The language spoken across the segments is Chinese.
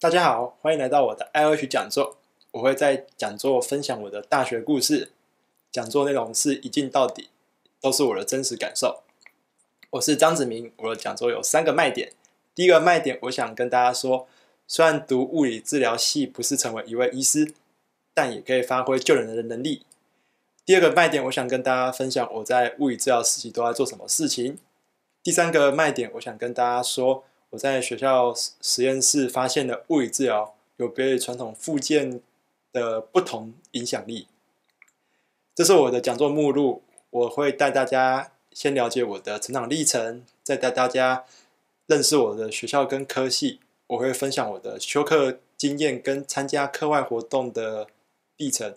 大家好，欢迎来到我的 I O h 讲座。我会在讲座分享我的大学故事。讲座内容是一镜到底，都是我的真实感受。我是张子明。我的讲座有三个卖点。第一个卖点，我想跟大家说，虽然读物理治疗系不是成为一位医师，但也可以发挥救人的能力。第二个卖点，我想跟大家分享我在物理治疗时期都在做什么事情。第三个卖点，我想跟大家说。我在学校实验室发现的物理治疗有别于传统复健的不同影响力。这是我的讲座目录，我会带大家先了解我的成长历程，再带大家认识我的学校跟科系。我会分享我的修课经验跟参加课外活动的历程，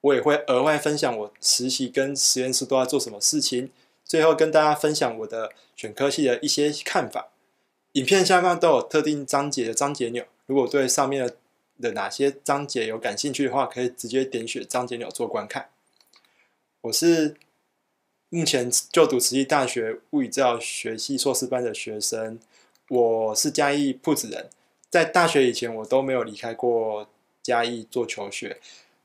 我也会额外分享我实习跟实验室都在做什么事情。最后跟大家分享我的选科系的一些看法。影片下方都有特定章节的章节钮，如果对上面的的哪些章节有感兴趣的话，可以直接点选章节钮做观看。我是目前就读慈济大学物理治疗学系硕士班的学生，我是嘉义铺子人，在大学以前我都没有离开过嘉义做求学，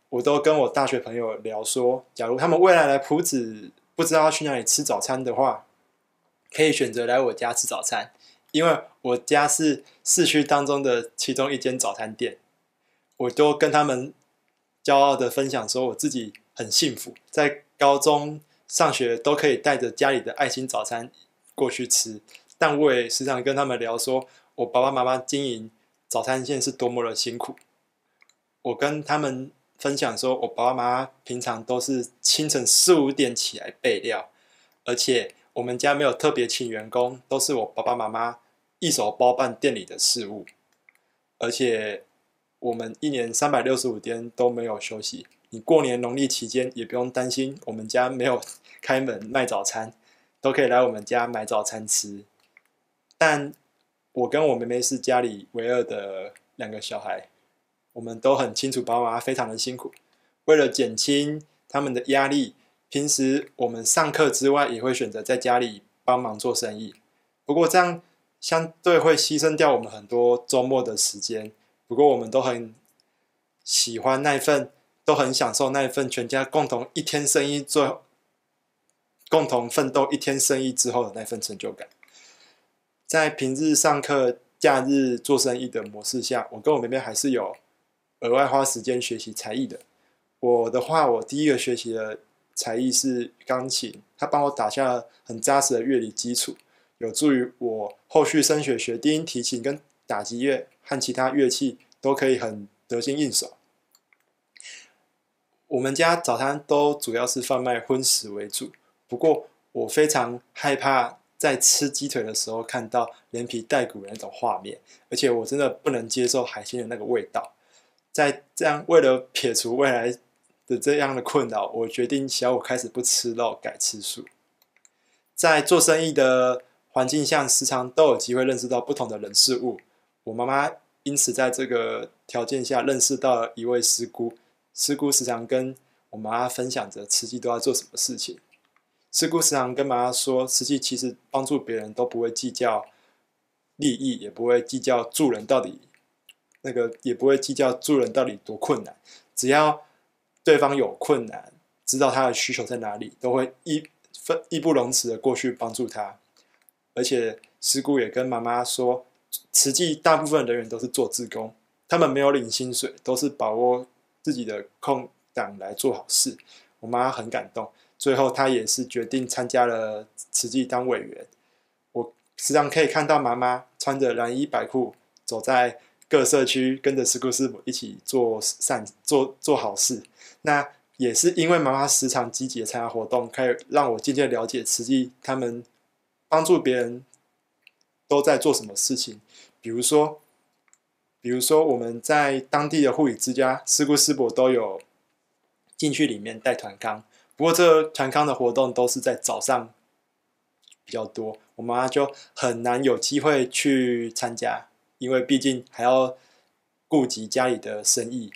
我都跟我大学朋友聊说，假如他们未来来铺子不知道去哪里吃早餐的话，可以选择来我家吃早餐。因为我家是市区当中的其中一间早餐店，我都跟他们骄傲的分享说我自己很幸福，在高中上学都可以带着家里的爱心早餐过去吃。但我也时常跟他们聊说，我爸爸妈妈经营早餐店是多么的辛苦。我跟他们分享说我爸爸妈妈平常都是清晨四五点起来备料，而且我们家没有特别请员工，都是我爸爸妈妈。一手包办店里的事务，而且我们一年三百六十五天都没有休息。你过年农历期间也不用担心我们家没有开门卖早餐，都可以来我们家买早餐吃。但我跟我妹妹是家里唯二的两个小孩，我们都很清楚，爸妈非常的辛苦。为了减轻他们的压力，平时我们上课之外也会选择在家里帮忙做生意。不过这样。相对会牺牲掉我们很多周末的时间，不过我们都很喜欢那一份，都很享受那一份全家共同一天生意做，共同奋斗一天生意之后的那份成就感。在平日上课、假日做生意的模式下，我跟我妹妹还是有额外花时间学习才艺的。我的话，我第一个学习的才艺是钢琴，它帮我打下了很扎实的乐理基础。有助于我后续升学学低音提琴跟打击乐和其他乐器都可以很得心应手。我们家早餐都主要是贩卖荤食为主，不过我非常害怕在吃鸡腿的时候看到连皮带骨的那种画面，而且我真的不能接受海鲜的那个味道。在这样为了撇除未来的这样的困扰，我决定小五开始不吃肉，改吃素。在做生意的。环境下时常都有机会认识到不同的人事物。我妈妈因此在这个条件下认识到了一位师姑。师姑时常跟我妈妈分享着慈济都在做什么事情。师姑时常跟妈妈说，慈济其实帮助别人都不会计较利益，也不会计较助人到底那个，也不会计较助人到底多困难。只要对方有困难，知道他的需求在哪里，都会义分义不容辞的过去帮助他。而且石姑也跟妈妈说，慈济大部分人员都是做自工，他们没有领薪水，都是把握自己的空档来做好事。我妈很感动，最后她也是决定参加了慈济当委员。我时常可以看到妈妈穿着蓝衣白裤，走在各社区，跟着石姑师母一起做善做做好事。那也是因为妈妈时常积极参加活动，可以让我渐渐了解慈济他们。帮助别人都在做什么事情？比如说，比如说我们在当地的护理之家师姑师伯都有进去里面带团康。不过，这团康的活动都是在早上比较多，我妈就很难有机会去参加，因为毕竟还要顾及家里的生意。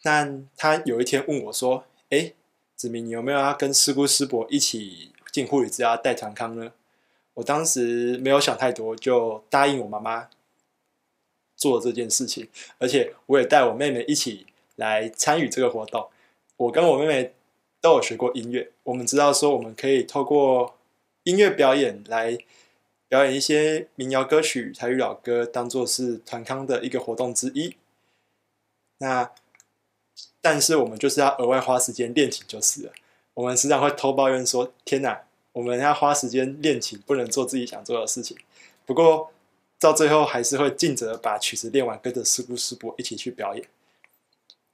但他有一天问我说：“哎，子明，你有没有要跟师姑师伯一起进护理之家带团康呢？”我当时没有想太多，就答应我妈妈做这件事情，而且我也带我妹妹一起来参与这个活动。我跟我妹妹都有学过音乐，我们知道说我们可以透过音乐表演来表演一些民谣歌曲、台语老歌，当做是团康的一个活动之一。那但是我们就是要额外花时间练琴就是了。我们时常会偷抱怨说：“天哪！”我们要花时间练琴，不能做自己想做的事情。不过，到最后还是会尽责把曲子练完，跟着师傅师伯一起去表演。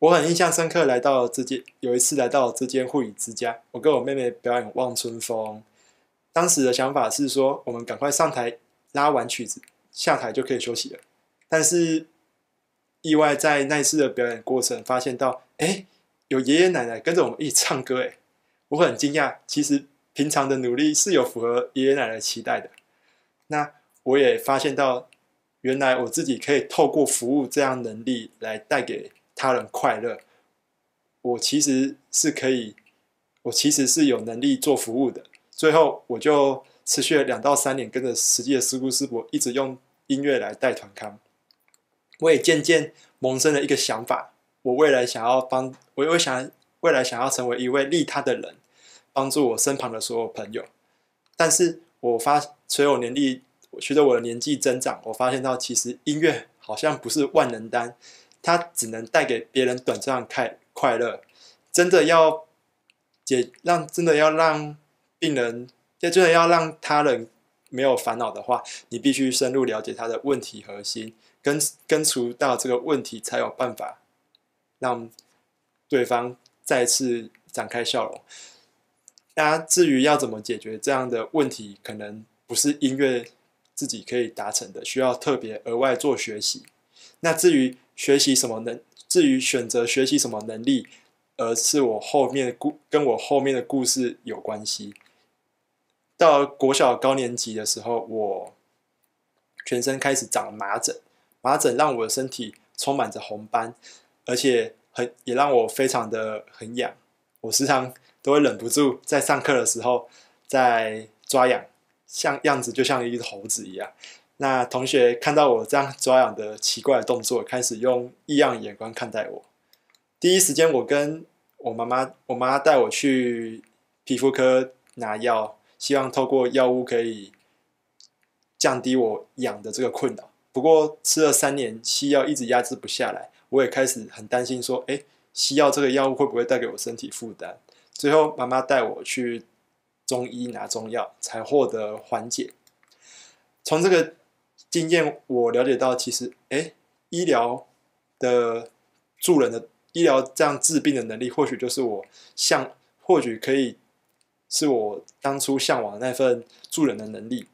我很印象深刻，来到这间有一次来到这间护理之家，我跟我妹妹表演《望春风》。当时的想法是说，我们赶快上台拉完曲子，下台就可以休息了。但是，意外在那一次的表演过程，发现到，哎，有爷爷奶奶跟着我们一起唱歌，哎，我很惊讶，其实。平常的努力是有符合爷爷奶奶期待的。那我也发现到，原来我自己可以透过服务这样能力来带给他人快乐。我其实是可以，我其实是有能力做服务的。最后我就持续了两到三年，跟着实际的师姑师伯，一直用音乐来带团康。我也渐渐萌生了一个想法，我未来想要帮，我我想未来想要成为一位利他的人。帮助我身旁的所有朋友，但是我发随我年龄，随着我的年纪增长，我发现到其实音乐好像不是万能丹，它只能带给别人短暂快快乐。真的要解让，真的要让病人，要真的要让他人没有烦恼的话，你必须深入了解他的问题核心，根根除到这个问题，才有办法让对方再次展开笑容。那至于要怎么解决这样的问题，可能不是音乐自己可以达成的，需要特别额外做学习。那至于学习什么能，至于选择学习什么能力，而是我后面故跟我后面的故事有关系。到国小高年级的时候，我全身开始长麻疹，麻疹让我的身体充满着红斑，而且很也让我非常的很痒，我时常。都会忍不住在上课的时候在抓痒，像样子就像一只猴子一样。那同学看到我这样抓痒的奇怪动作，开始用异样眼光看待我。第一时间，我跟我妈妈，我妈带我去皮肤科拿药，希望透过药物可以降低我痒的这个困扰。不过吃了三年西药，一直压制不下来，我也开始很担心，说：哎，西药这个药物会不会带给我身体负担？最后，妈妈带我去中医拿中药，才获得缓解。从这个经验，我了解到，其实，哎，医疗的助人的医疗这样治病的能力，或许就是我向，或许可以是我当初向往的那份助人的能力，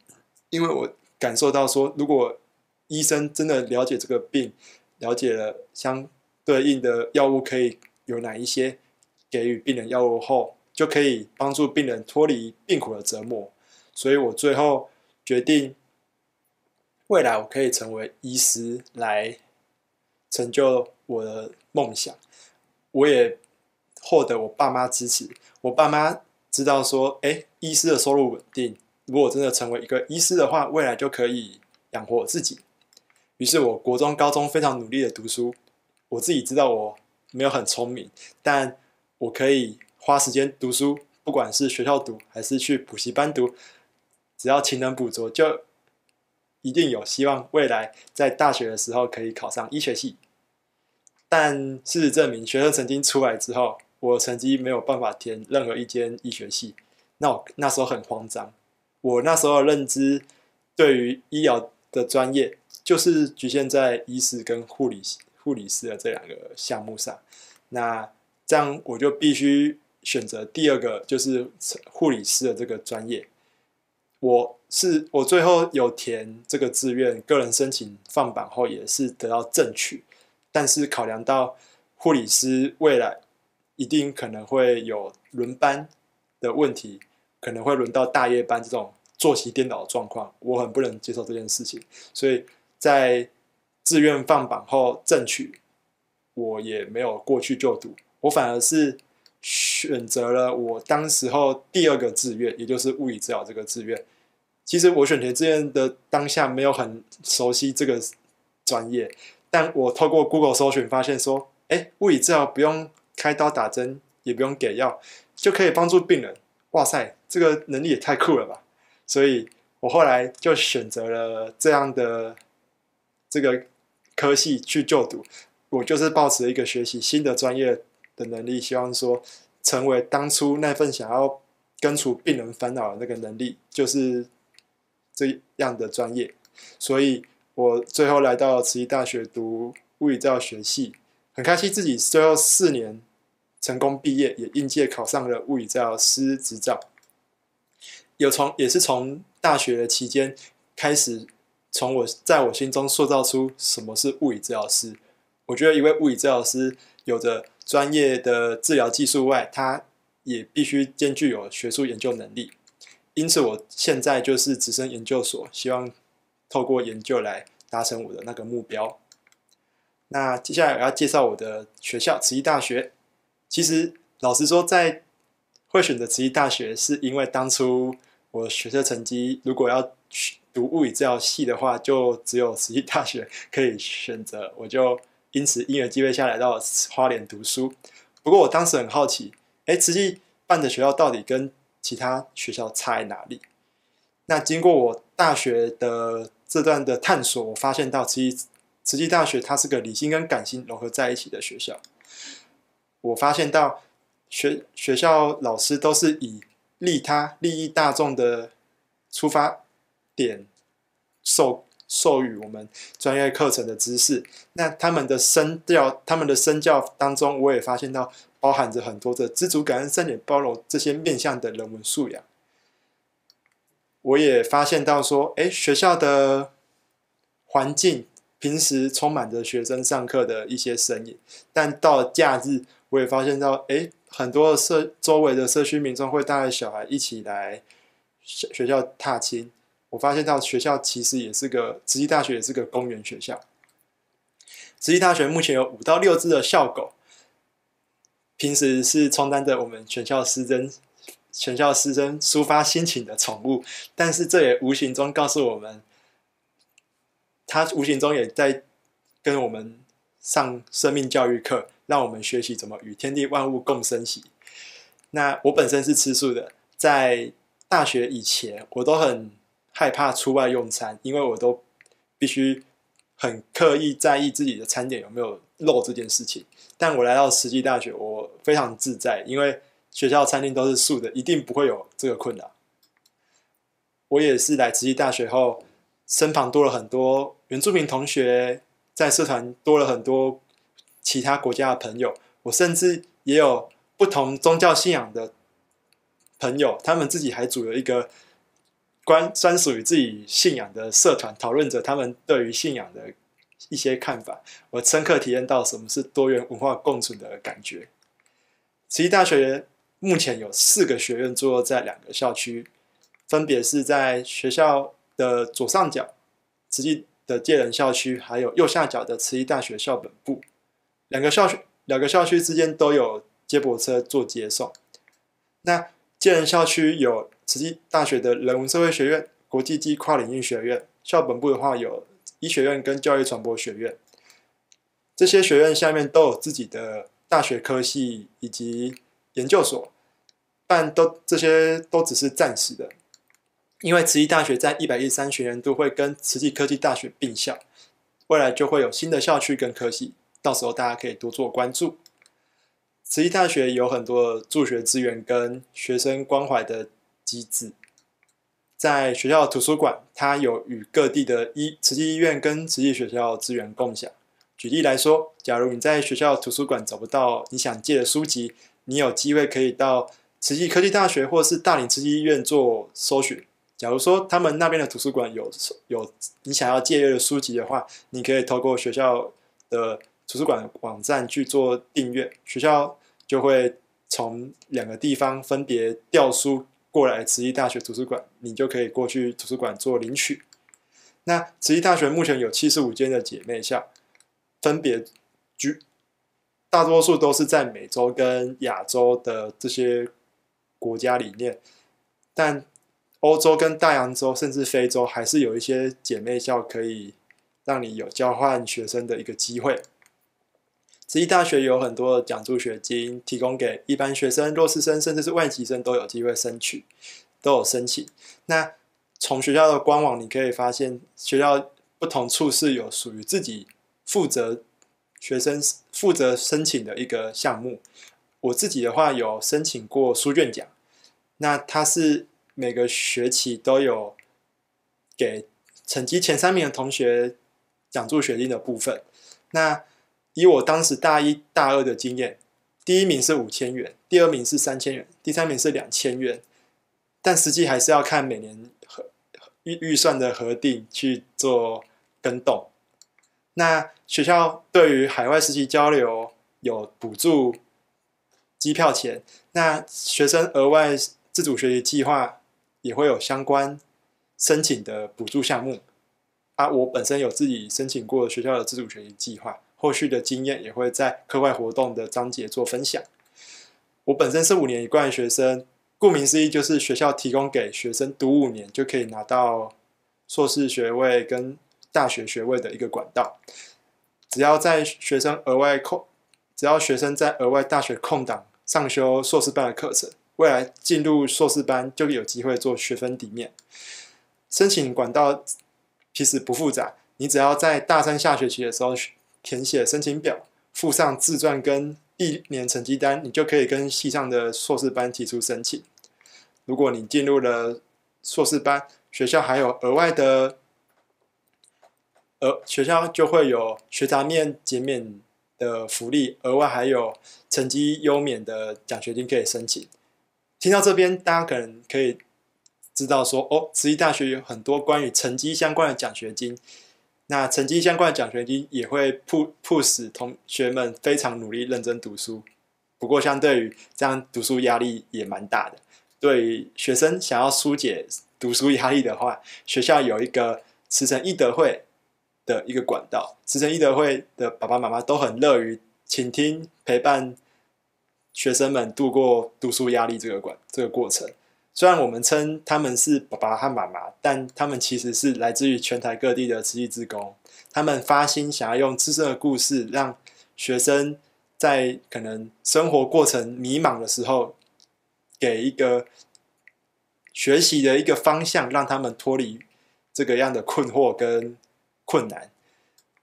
因为我感受到说，如果医生真的了解这个病，了解了相对应的药物可以有哪一些。给予病人药物后，就可以帮助病人脱离病苦的折磨。所以我最后决定，未来我可以成为医师来成就我的梦想。我也获得我爸妈支持，我爸妈知道说：“哎，医师的收入稳定，如果真的成为一个医师的话，未来就可以养活我自己。”于是，我国中、高中非常努力的读书。我自己知道我没有很聪明，但我可以花时间读书，不管是学校读还是去补习班读，只要勤能补拙，就一定有希望。未来在大学的时候可以考上医学系，但事实证明，学生成经出来之后，我成绩没有办法填任何一间医学系。那我那时候很慌张，我那时候的认知对于医疗的专业，就是局限在医师跟护理护理师的这两个项目上。那这样我就必须选择第二个，就是护理师的这个专业。我是我最后有填这个志愿，个人申请放榜后也是得到正取，但是考量到护理师未来一定可能会有轮班的问题，可能会轮到大夜班这种作息颠倒的状况，我很不能接受这件事情，所以在志愿放榜后正取，我也没有过去就读。我反而是选择了我当时候第二个志愿，也就是物理治疗这个志愿。其实我选填志愿的当下没有很熟悉这个专业，但我透过 Google 搜寻发现说，哎，物理治疗不用开刀打针，也不用给药，就可以帮助病人。哇塞，这个能力也太酷了吧！所以，我后来就选择了这样的这个科系去就读。我就是抱持一个学习新的专业。的能力，希望说成为当初那份想要根除病人烦恼的那个能力，就是这样的专业。所以我最后来到慈溪大学读物理治疗学系，很开心自己最后四年成功毕业，也应届考上了物理治疗师执照。有从也是从大学的期间开始，从我在我心中塑造出什么是物理治疗师。我觉得一位物理治疗师有着专业的治疗技术外，他也必须兼具有学术研究能力。因此，我现在就是直升研究所，希望透过研究来达成我的那个目标。那接下来我要介绍我的学校——慈溪大学。其实，老实说，在会选择慈溪大学，是因为当初我学测成绩，如果要去读物理治疗系的话，就只有慈溪大学可以选择。我就。因此，因而机会下来到花莲读书。不过，我当时很好奇，哎，慈济办的学校到底跟其他学校差在哪里？那经过我大学的这段的探索，我发现到慈济，慈济大学它是个理性跟感性融合在一起的学校。我发现到学学校老师都是以利他、利益大众的出发点受。授予我们专业课程的知识，那他们的声调，他们的身教当中，我也发现到包含着很多的知足感恩、三点包容这些面向的人文素养。我也发现到说，哎，学校的环境平时充满着学生上课的一些身影，但到了假日，我也发现到，哎，很多社周围的社区民众会带着小孩一起来学校踏青。我发现到学校其实也是个慈溪大学，也是个公园学校。慈溪大学目前有五到六只的校狗，平时是充当着我们全校师生、全校师生抒发心情的宠物。但是这也无形中告诉我们，它无形中也在跟我们上生命教育课，让我们学习怎么与天地万物共生。息。那我本身是吃素的，在大学以前我都很。害怕出外用餐，因为我都必须很刻意在意自己的餐点有没有漏这件事情。但我来到慈济大学，我非常自在，因为学校餐厅都是素的，一定不会有这个困扰。我也是来慈济大学后，身旁多了很多原住民同学，在社团多了很多其他国家的朋友，我甚至也有不同宗教信仰的朋友，他们自己还组了一个。关专属于自己信仰的社团，讨论着他们对于信仰的一些看法。我深刻体验到什么是多元文化共存的感觉。慈济大学目前有四个学院坐落在两个校区，分别是在学校的左上角慈济的介仁校区，还有右下角的慈济大学校本部。两个校区两个校区之间都有接驳车做接送。那介仁校区有。慈济大学的人文社会学院、国际暨跨领域学院，校本部的话有医学院跟教育传播学院，这些学院下面都有自己的大学科系以及研究所，但都这些都只是暂时的，因为慈济大学在一百一十三学年度会跟慈济科技大学并校，未来就会有新的校区跟科系，到时候大家可以多做关注。慈济大学有很多助学资源跟学生关怀的。机制在学校图书馆，它有与各地的医慈济医院跟慈济学校资源共享。举例来说，假如你在学校图书馆找不到你想借的书籍，你有机会可以到慈济科技大学或是大林慈济医院做搜寻。假如说他们那边的图书馆有有你想要借阅的书籍的话，你可以透过学校的图书馆网站去做订阅，学校就会从两个地方分别调书。过来慈济大学图书馆，你就可以过去图书馆做领取。那慈济大学目前有七十五间的姐妹校，分别居大多数都是在美洲跟亚洲的这些国家里面，但欧洲跟大洋洲甚至非洲还是有一些姐妹校可以让你有交换学生的一个机会。十一大学有很多奖助学金，提供给一般学生、弱势生，甚至是外籍生都有机会申请，都有申请。那从学校的官网，你可以发现学校不同处是有属于自己负责学生负责申请的一个项目。我自己的话有申请过书卷奖，那它是每个学期都有给成绩前三名的同学奖助学金的部分。那以我当时大一、大二的经验，第一名是五千元，第二名是三千元，第三名是两千元。但实际还是要看每年预预算的核定去做跟动。那学校对于海外实习交流有补助机票钱，那学生额外自主学习计划也会有相关申请的补助项目。啊，我本身有自己申请过学校的自主学习计划。后续的经验也会在课外活动的章节做分享。我本身是五年一贯学生，顾名思义就是学校提供给学生读五年就可以拿到硕士学位跟大学学位的一个管道。只要在学生额外空，只要学生在额外大学空档上修硕士班的课程，未来进入硕士班就有机会做学分抵免。申请管道其实不复杂，你只要在大三下学期的时候。填写申请表，附上自传跟历年成绩单，你就可以跟系上的硕士班提出申请。如果你进入了硕士班，学校还有额外的，额学校就会有学杂面减免的福利，额外还有成绩优免的奖学金可以申请。听到这边，大家可能可以知道说，哦，慈济大学有很多关于成绩相关的奖学金。那成绩相关的奖学金也会 push 同学们非常努力认真读书，不过相对于这样读书压力也蛮大的。对于学生想要疏解读书压力的话，学校有一个慈诚义德会的一个管道。慈诚义德会的爸爸妈妈都很乐于倾听陪伴学生们度过读书压力这个管这个过程。虽然我们称他们是爸爸和妈妈，但他们其实是来自于全台各地的慈济志工。他们发心想要用自身的故事，让学生在可能生活过程迷茫的时候，给一个学习的一个方向，让他们脱离这个样的困惑跟困难。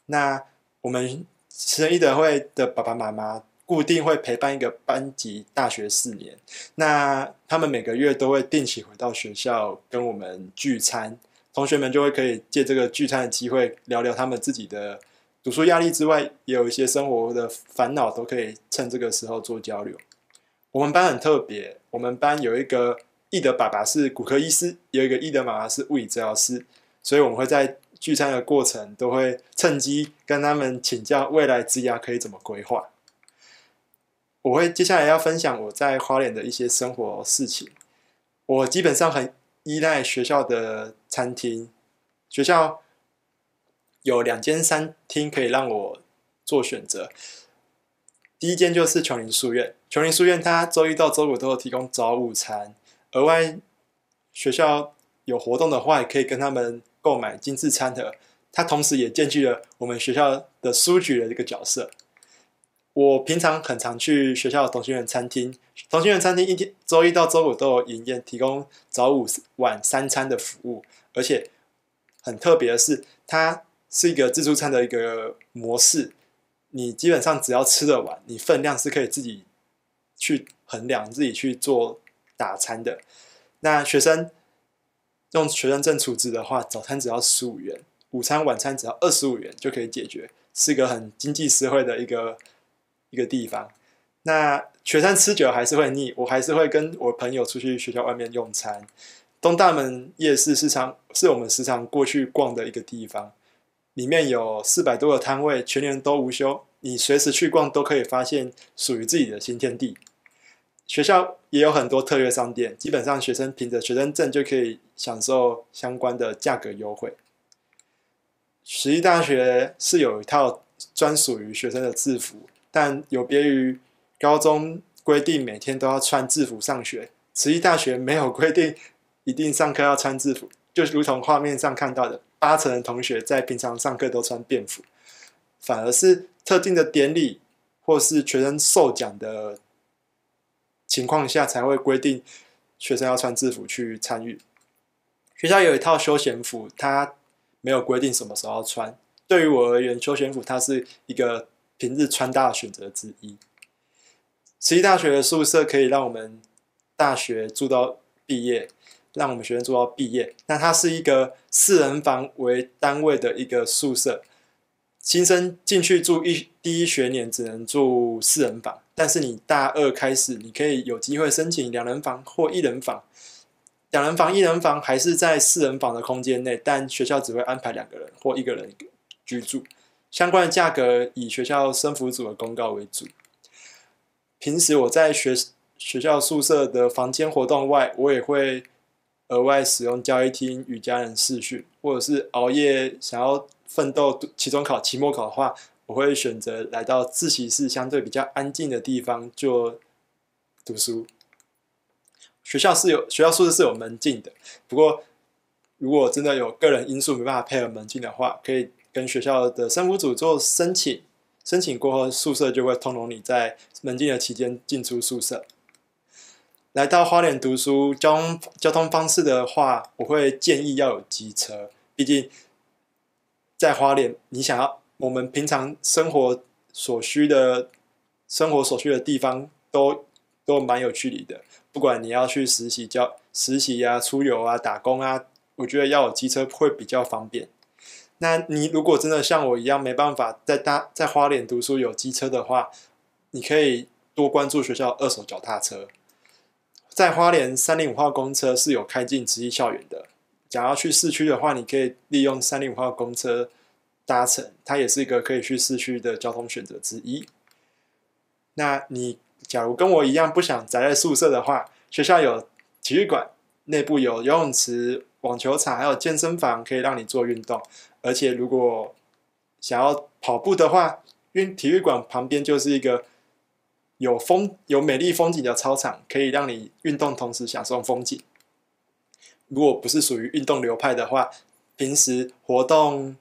那我们慈济德会的爸爸妈妈。固定会陪伴一个班级大学四年，那他们每个月都会定期回到学校跟我们聚餐，同学们就会可以借这个聚餐的机会聊聊他们自己的读书压力之外，也有一些生活的烦恼，都可以趁这个时候做交流。我们班很特别，我们班有一个易德爸爸是骨科医师，有一个易德妈妈是物理治疗师，所以我们会在聚餐的过程都会趁机跟他们请教未来之涯可以怎么规划。我会接下来要分享我在花莲的一些生活事情。我基本上很依赖学校的餐厅，学校有两间餐厅可以让我做选择。第一间就是琼林书院，琼林书院它周一到周五都有提供早午餐，额外学校有活动的话，也可以跟他们购买精致餐盒。它同时也兼具了我们学校的书局的一个角色。我平常很常去学校的同心圆餐厅，同心圆餐厅一天周一到周五都有营业，提供早午晚三餐的服务，而且很特别的是，它是一个自助餐的一个模式，你基本上只要吃得完，你分量是可以自己去衡量，自己去做打餐的。那学生用学生证储值的话，早餐只要十五元，午餐晚餐只要二十五元就可以解决，是一个很经济实惠的一个。一个地方，那学生吃酒还是会腻，我还是会跟我朋友出去学校外面用餐。东大门夜市时常是我们时常过去逛的一个地方，里面有四百多个摊位，全年都无休，你随时去逛都可以发现属于自己的新天地。学校也有很多特约商店，基本上学生凭着学生证就可以享受相关的价格优惠。十一大学是有一套专属于学生的制服。但有别于高中规定每天都要穿制服上学，慈一大学没有规定一定上课要穿制服，就如同画面上看到的，八成的同学在平常上课都穿便服，反而是特定的典礼或是学生受奖的情况下才会规定学生要穿制服去参与。学校有一套休闲服，它没有规定什么时候要穿。对于我而言，休闲服它是一个。平日穿搭的选择之一。十一大学的宿舍可以让我们大学住到毕业，让我们学生住到毕业。那它是一个四人房为单位的一个宿舍。新生进去住一第一学年只能住四人房，但是你大二开始，你可以有机会申请两人房或一人房。两人房、一人房还是在四人房的空间内，但学校只会安排两个人或一个人居住。相关的价格以学校生服组的公告为主。平时我在学学校宿舍的房间活动外，我也会额外使用交易厅与家人视讯，或者是熬夜想要奋斗期中考、期末考的话，我会选择来到自习室，相对比较安静的地方做读书。学校是有学校宿舍是有门禁的，不过如果真的有个人因素没办法配合门禁的话，可以。跟学校的生活组做申请，申请过后宿舍就会通融你在门禁的期间进出宿舍。来到花莲读书，交通交通方式的话，我会建议要有机车，毕竟在花莲你想要我们平常生活所需的、生活所需的地方都都蛮有距离的。不管你要去实习、教实习啊、出游啊、打工啊，我觉得要有机车会比较方便。那你如果真的像我一样没办法在搭在花莲读书有机车的话，你可以多关注学校二手脚踏车。在花莲三零五号公车是有开进职校校园的。想要去市区的话，你可以利用三零五号公车搭乘，它也是一个可以去市区的交通选择之一。那你假如跟我一样不想宅在宿舍的话，学校有体育馆，内部有游泳池、网球场，还有健身房，可以让你做运动。而且，如果想要跑步的话，运体育馆旁边就是一个有风、有美丽风景的操场，可以让你运动同时享受风景。如果不是属于运动流派的话，平时活动，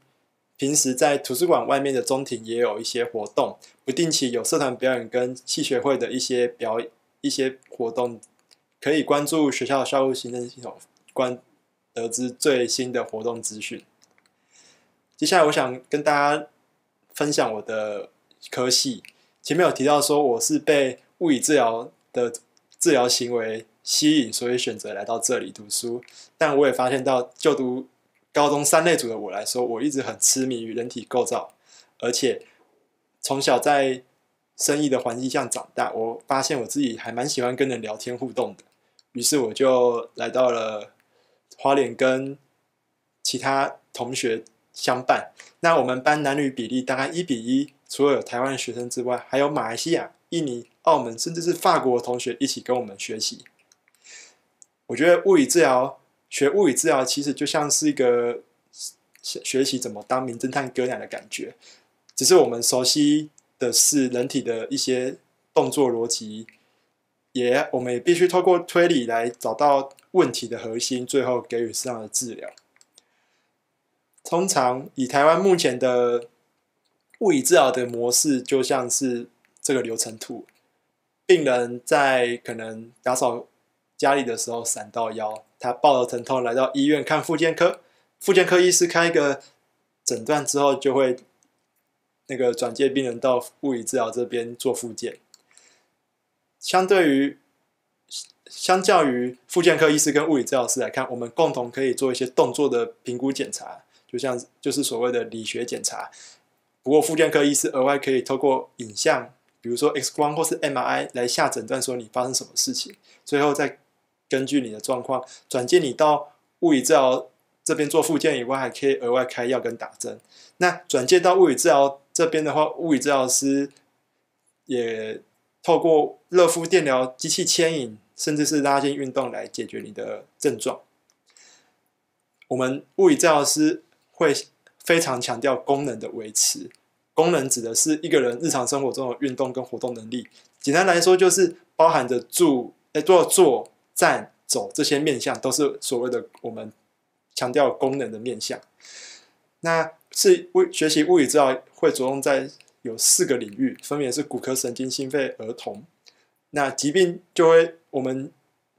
平时在图书馆外面的中庭也有一些活动，不定期有社团表演跟器学会的一些表演、一些活动，可以关注学校校务行政系统，关得知最新的活动资讯。接下来，我想跟大家分享我的科系。前面有提到说，我是被物理治疗的治疗行为吸引，所以选择来到这里读书。但我也发现到，就读高中三类组的我来说，我一直很痴迷于人体构造，而且从小在生意的环境下长大，我发现我自己还蛮喜欢跟人聊天互动的。于是我就来到了花莲，跟其他同学。相伴。那我们班男女比例大概一比一，除了有台湾学生之外，还有马来西亚、印尼、澳门，甚至是法国的同学一起跟我们学习。我觉得物理治疗学物理治疗，其实就像是一个学习怎么当名侦探哥俩的感觉，只是我们熟悉的是人体的一些动作逻辑，也我们也必须透过推理来找到问题的核心，最后给予适当的治疗。通常以台湾目前的物理治疗的模式，就像是这个流程图，病人在可能打扫家里的时候闪到腰，他抱着疼痛来到医院看复健科，复健科医师开一个诊断之后，就会那个转接病人到物理治疗这边做复健。相对于相较于复健科医师跟物理治疗师来看，我们共同可以做一些动作的评估检查。就像就是所谓的理学检查，不过附健科医师额外可以透过影像，比如说 X 光或是 MRI 来下诊断，说你发生什么事情。最后再根据你的状况转介你到物理治疗这边做附健以外，还可以额外开药跟打针。那转介到物理治疗这边的话，物理治疗师也透过热敷、电疗、机器牵引，甚至是拉筋运动来解决你的症状。我们物理治疗师。会非常强调功能的维持。功能指的是一个人日常生活中的运动跟活动能力。简单来说，就是包含着住、哎、坐、坐、站、走这些面相，都是所谓的我们强调功能的面相。那是物学习物理治疗会着重在有四个领域，分别是骨科、神经、心肺、儿童。那疾病就会我们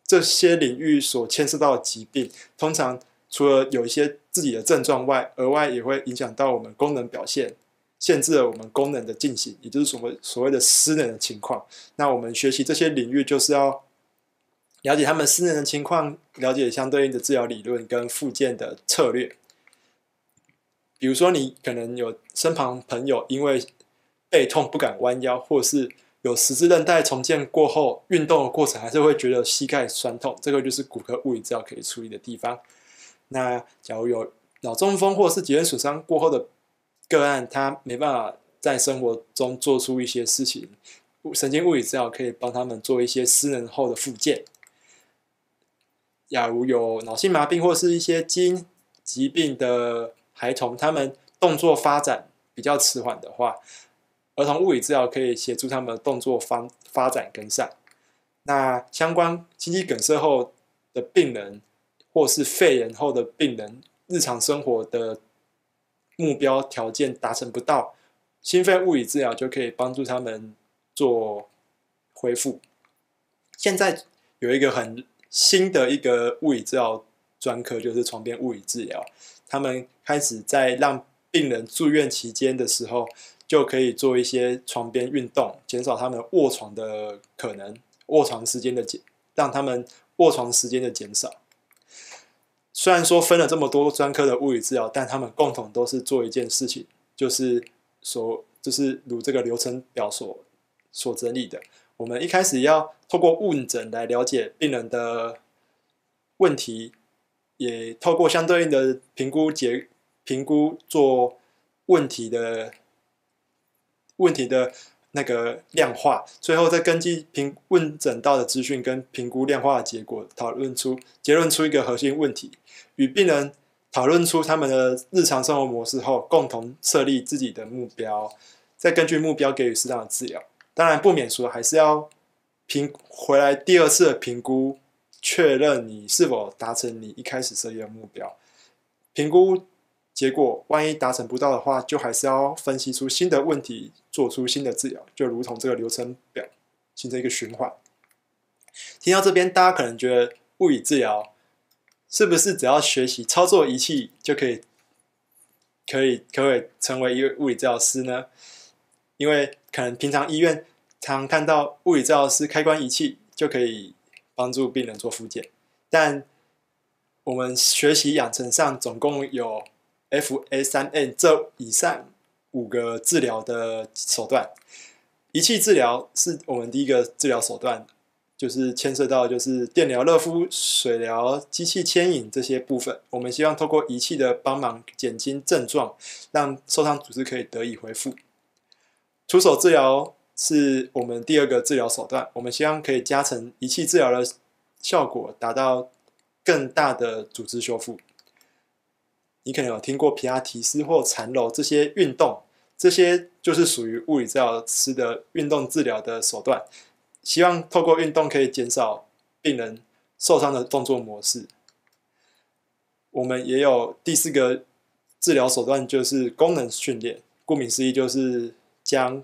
这些领域所牵涉到的疾病，通常。除了有一些自己的症状外，额外也会影响到我们功能表现，限制了我们功能的进行，也就是所谓所谓的失能的情况。那我们学习这些领域，就是要了解他们失能的情况，了解相对应的治疗理论跟复健的策略。比如说，你可能有身旁朋友因为背痛不敢弯腰，或是有十字韧带重建过后，运动的过程还是会觉得膝盖酸痛，这个就是骨科物理治疗可以处理的地方。那假如有脑中风或者是脊椎损伤过后的个案，他没办法在生活中做出一些事情，神经物理治疗可以帮他们做一些失能后的复健。假如有脑性麻痹或是一些因疾病的孩童，他们动作发展比较迟缓的话，儿童物理治疗可以协助他们动作方发展跟上。那相关心肌梗塞后的病人。或是肺炎后的病人，日常生活的目标条件达成不到，心肺物理治疗就可以帮助他们做恢复。现在有一个很新的一个物理治疗专科，就是床边物理治疗。他们开始在让病人住院期间的时候，就可以做一些床边运动，减少他们卧床的可能，卧床时间的减，让他们卧床时间的减少。虽然说分了这么多专科的物理治疗，但他们共同都是做一件事情，就是所就是如这个流程表所所整理的，我们一开始要透过问诊来了解病人的问题，也透过相对应的评估结评估做问题的问题的。那个量化，最后再根据评问诊到的资讯跟评估量化的结果，讨论出结论出一个核心问题，与病人讨论出他们的日常生活模式后，共同设立自己的目标，再根据目标给予适当的治疗。当然，不免说还是要评回来第二次的评估，确认你是否达成你一开始设立的目标。评估。结果，万一达成不到的话，就还是要分析出新的问题，做出新的治疗，就如同这个流程表形成一个循环。听到这边，大家可能觉得物理治疗是不是只要学习操作仪器就可以？可以可不可以成为一位物理治疗师呢？因为可能平常医院常看到物理治疗师开关仪器就可以帮助病人做复健，但我们学习养成上总共有。F a 三 N 这以上五个治疗的手段，仪器治疗是我们第一个治疗手段，就是牵涉到就是电疗、热敷、水疗、机器牵引这些部分。我们希望透过仪器的帮忙减轻症状，让受伤组织可以得以恢复。徒手治疗是我们第二个治疗手段，我们希望可以加成仪器治疗的效果，达到更大的组织修复。你可能有听过皮亚提斯或缠楼这些运动，这些就是属于物理治疗师的运动治疗的手段。希望透过运动可以减少病人受伤的动作模式。我们也有第四个治疗手段，就是功能训练。顾名思义，就是将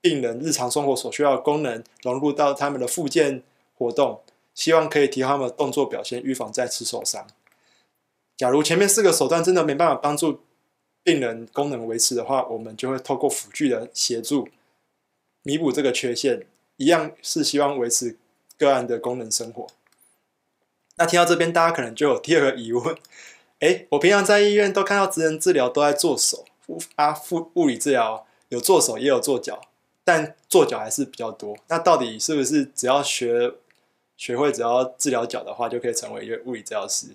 病人日常生活所需要的功能融入到他们的附健活动，希望可以提高他们的动作表现，预防再次受伤。假如前面四个手段真的没办法帮助病人功能维持的话，我们就会透过辅具的协助弥补这个缺陷，一样是希望维持个案的功能生活。那听到这边，大家可能就有第二个疑问：，哎，我平常在医院都看到职能治疗都在做手啊，物物理治疗有做手也有做脚，但做脚还是比较多。那到底是不是只要学学会只要治疗脚的话，就可以成为一个物理治疗师？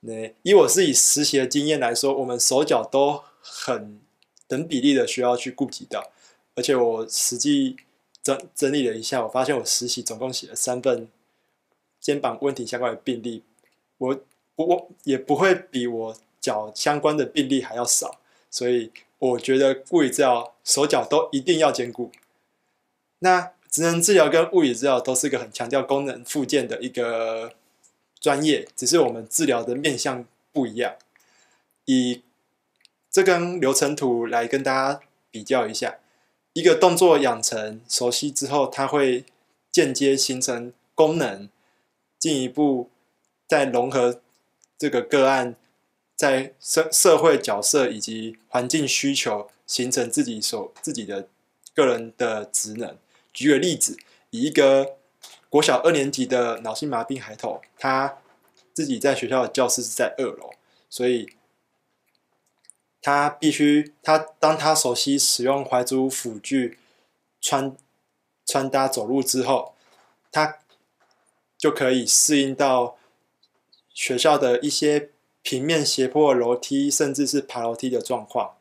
那以我是以实习的经验来说，我们手脚都很等比例的需要去顾及到，而且我实际整整理了一下，我发现我实习总共写了三份肩膀问题相关的病例，我我也不会比我脚相关的病例还要少，所以我觉得物理治疗手脚都一定要兼顾。那职能治疗跟物理治疗都是一个很强调功能附件的一个。专业只是我们治疗的面向不一样，以这根流程图来跟大家比较一下，一个动作养成熟悉之后，它会间接形成功能，进一步再融合这个个案在社社会角色以及环境需求，形成自己所自己的个人的职能。举个例子，以一个。国小二年级的脑性麻痹孩童，他自己在学校的教室是在二楼，所以他必须他当他熟悉使用怀珠辅具穿穿搭走路之后，他就可以适应到学校的一些平面斜坡楼梯，甚至是爬楼梯的状况，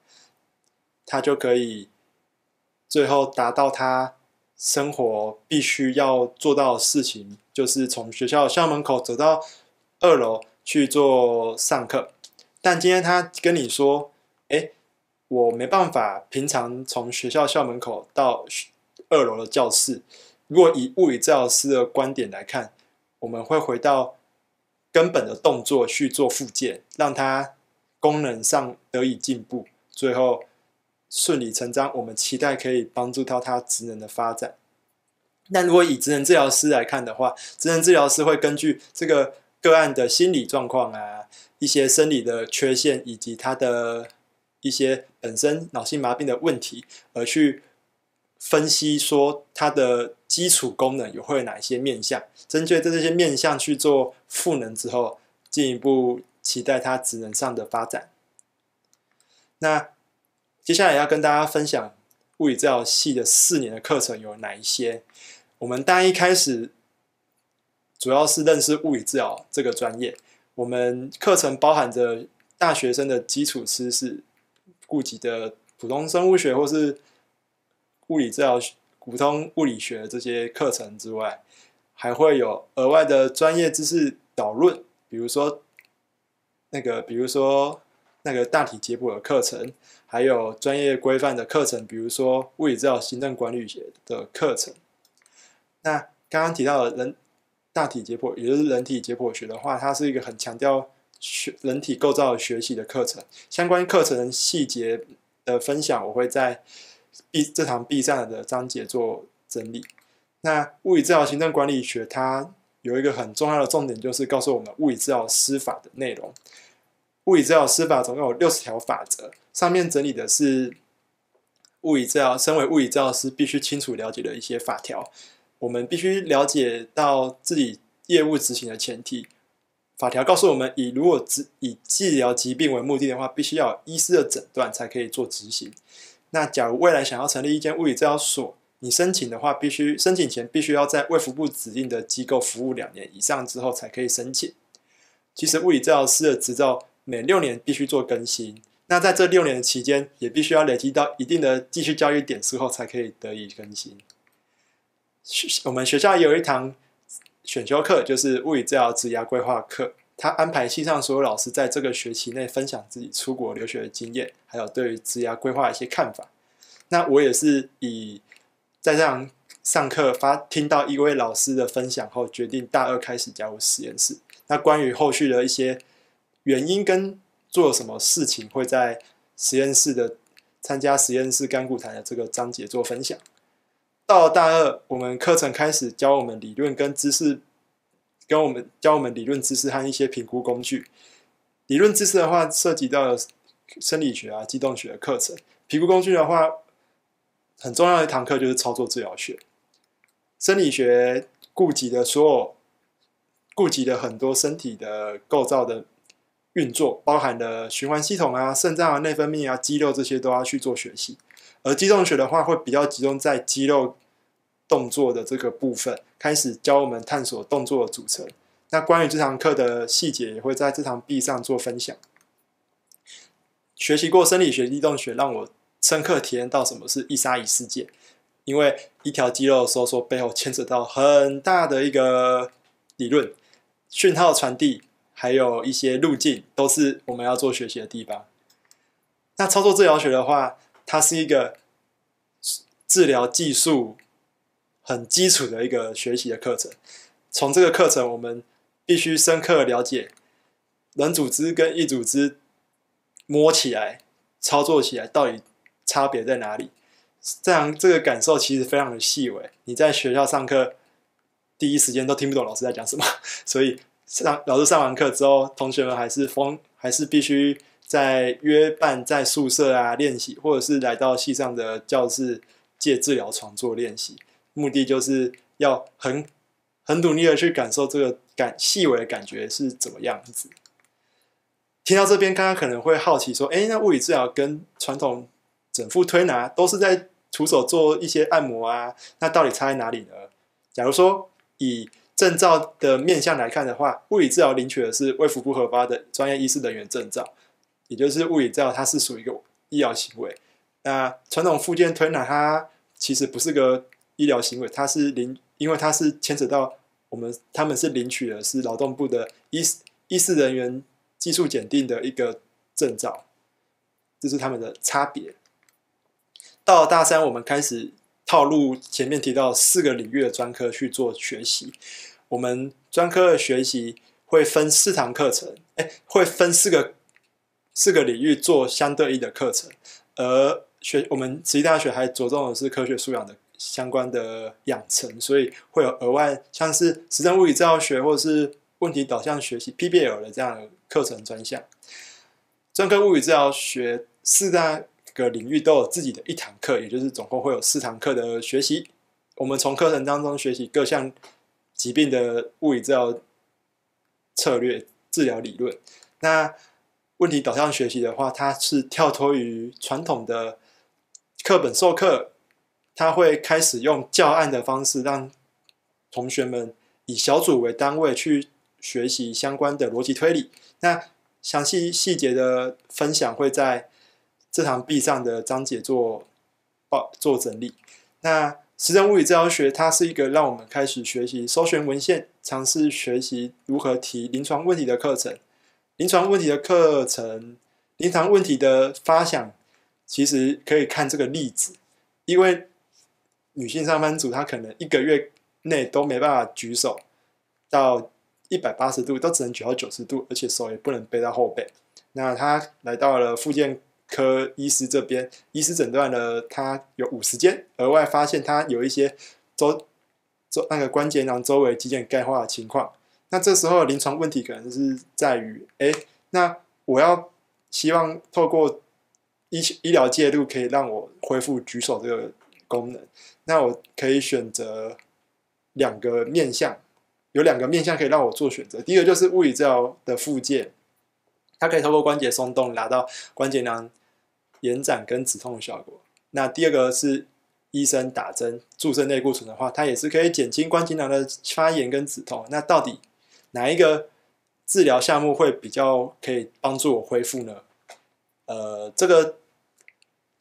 他就可以最后达到他。生活必须要做到的事情，就是从学校校门口走到二楼去做上课。但今天他跟你说：“哎，我没办法平常从学校校门口到二楼的教室。”如果以物理治疗师的观点来看，我们会回到根本的动作去做复健，让他功能上得以进步。最后。顺理成章，我们期待可以帮助到他职能的发展。但如果以职能治疗师来看的话，职能治疗师会根据这个个案的心理状况啊，一些生理的缺陷，以及他的一些本身脑性麻痹的问题，而去分析说他的基础功能有会有哪一些面向，针对这些面向去做赋能之后，进一步期待他职能上的发展。那。接下来要跟大家分享物理治疗系的四年的课程有哪一些？我们大一开始主要是认识物理治疗这个专业。我们课程包含着大学生的基础知识，顾及的普通生物学或是物理治疗普通物理学这些课程之外，还会有额外的专业知识导论，比如说那个，比如说。那个大体解剖的课程，还有专业规范的课程，比如说物理治疗行政管理学的课程。那刚刚提到的人大体解剖，也就是人体解剖学的话，它是一个很强调学人体构造学习的课程。相关课程细节的分享，我会在 B 这堂 B 站的章节做整理。那物理治疗行政管理学，它有一个很重要的重点，就是告诉我们物理治疗师法的内容。物理治疗师法总共有六十条法则，上面整理的是物理治疗身为物理治疗师必须清楚了解的一些法条。我们必须了解到自己业务执行的前提法条告诉我们：以如果治以治疗疾病为目的的话，必须要医师的诊断才可以做执行。那假如未来想要成立一间物理治疗所，你申请的话，必须申请前必须要在卫福部指定的机构服务两年以上之后才可以申请。其实物理治疗师的执照。每六年必须做更新，那在这六年的期间，也必须要累积到一定的继续教育点数后，才可以得以更新。我们学校有一堂选修课，就是物理治疗职涯规划课，他安排系上所有老师在这个学期内分享自己出国留学的经验，还有对于职涯规划的一些看法。那我也是以在这样上课发听到一位老师的分享后，决定大二开始加入实验室。那关于后续的一些。原因跟做了什么事情，会在实验室的参加实验室干固谈的这个章节做分享。到了大二，我们课程开始教我们理论跟知识，跟我们教我们理论知识和一些评估工具。理论知识的话，涉及到生理学啊、机动学的课程。评估工具的话，很重要一堂课就是操作治疗学。生理学顾及的所有顾及的很多身体的构造的。运作包含的循环系统啊、肾脏啊、内分泌啊、肌肉这些都要去做学习，而肌动学的话会比较集中在肌肉动作的这个部分，开始教我们探索动作的组成。那关于这堂课的细节也会在这堂 B 上做分享。学习过生理学、肌动学，让我深刻体验到什么是“一沙一世界”，因为一条肌肉收缩背后牵扯到很大的一个理论讯号传递。还有一些路径都是我们要做学习的地方。那操作治疗学的话，它是一个治疗技术很基础的一个学习的课程。从这个课程，我们必须深刻了解人组织跟异组织摸起来、操作起来到底差别在哪里。这样这个感受其实非常的细微。你在学校上课第一时间都听不懂老师在讲什么，所以。上老师上完课之后，同学们还是封，还是必须在约伴在宿舍啊练习，或者是来到系上的教室借治疗床做练习。目的就是要很很努力的去感受这个感细微的感觉是怎么样子。听到这边，刚刚可能会好奇说，哎，那物理治疗跟传统整副推拿都是在徒手做一些按摩啊，那到底差在哪里呢？假如说以证照的面向来看的话，物理治疗领取的是卫福部核发的专业医师人员证照，也就是物理治疗它是属于一个医疗行为。那传统复健推拿它其实不是个医疗行为，它是领，因为它是牵扯到我们他们是领取的是劳动部的医医师人员技术检定的一个证照，这是他们的差别。到了大三我们开始。套路前面提到四个领域的专科去做学习，我们专科的学习会分四堂课程，哎，会分四个四个领域做相对应的课程。而学我们职业大学还着重的是科学素养的相关的养成，所以会有额外像是实证物理教学或者是问题导向学习 PBL 的这样的课程专项。专科物理治疗学四大。个领域都有自己的一堂课，也就是总共会有四堂课的学习。我们从课程当中学习各项疾病的物理治疗策略、治疗理论。那问题导向学习的话，它是跳脱于传统的课本授课，它会开始用教案的方式，让同学们以小组为单位去学习相关的逻辑推理。那详细细节的分享会在。这堂 B 上的章节做报做整理。那《实用物理治疗学》它是一个让我们开始学习搜寻文献、尝试学习如何提临床问题的课程。临床问题的课程，临床问题的发想，其实可以看这个例子。因为女性上班族，她可能一个月内都没办法举手到一百八十度，都只能举到九十度，而且手也不能背到后背。那她来到了附件。科医师这边，医师诊断了他有五十间，额外发现他有一些周周那个关节囊周围肌腱钙化的情况。那这时候临床问题可能是在于，哎，那我要希望透过医医疗介入可以让我恢复举手这个功能，那我可以选择两个面向，有两个面向可以让我做选择。第一个就是物理治疗的附件。它可以透过关节松动拿到关节囊。延展跟止痛的效果。那第二个是医生打针注射类固醇的话，它也是可以减轻关节囊的发炎跟止痛。那到底哪一个治疗项目会比较可以帮助我恢复呢？呃，这个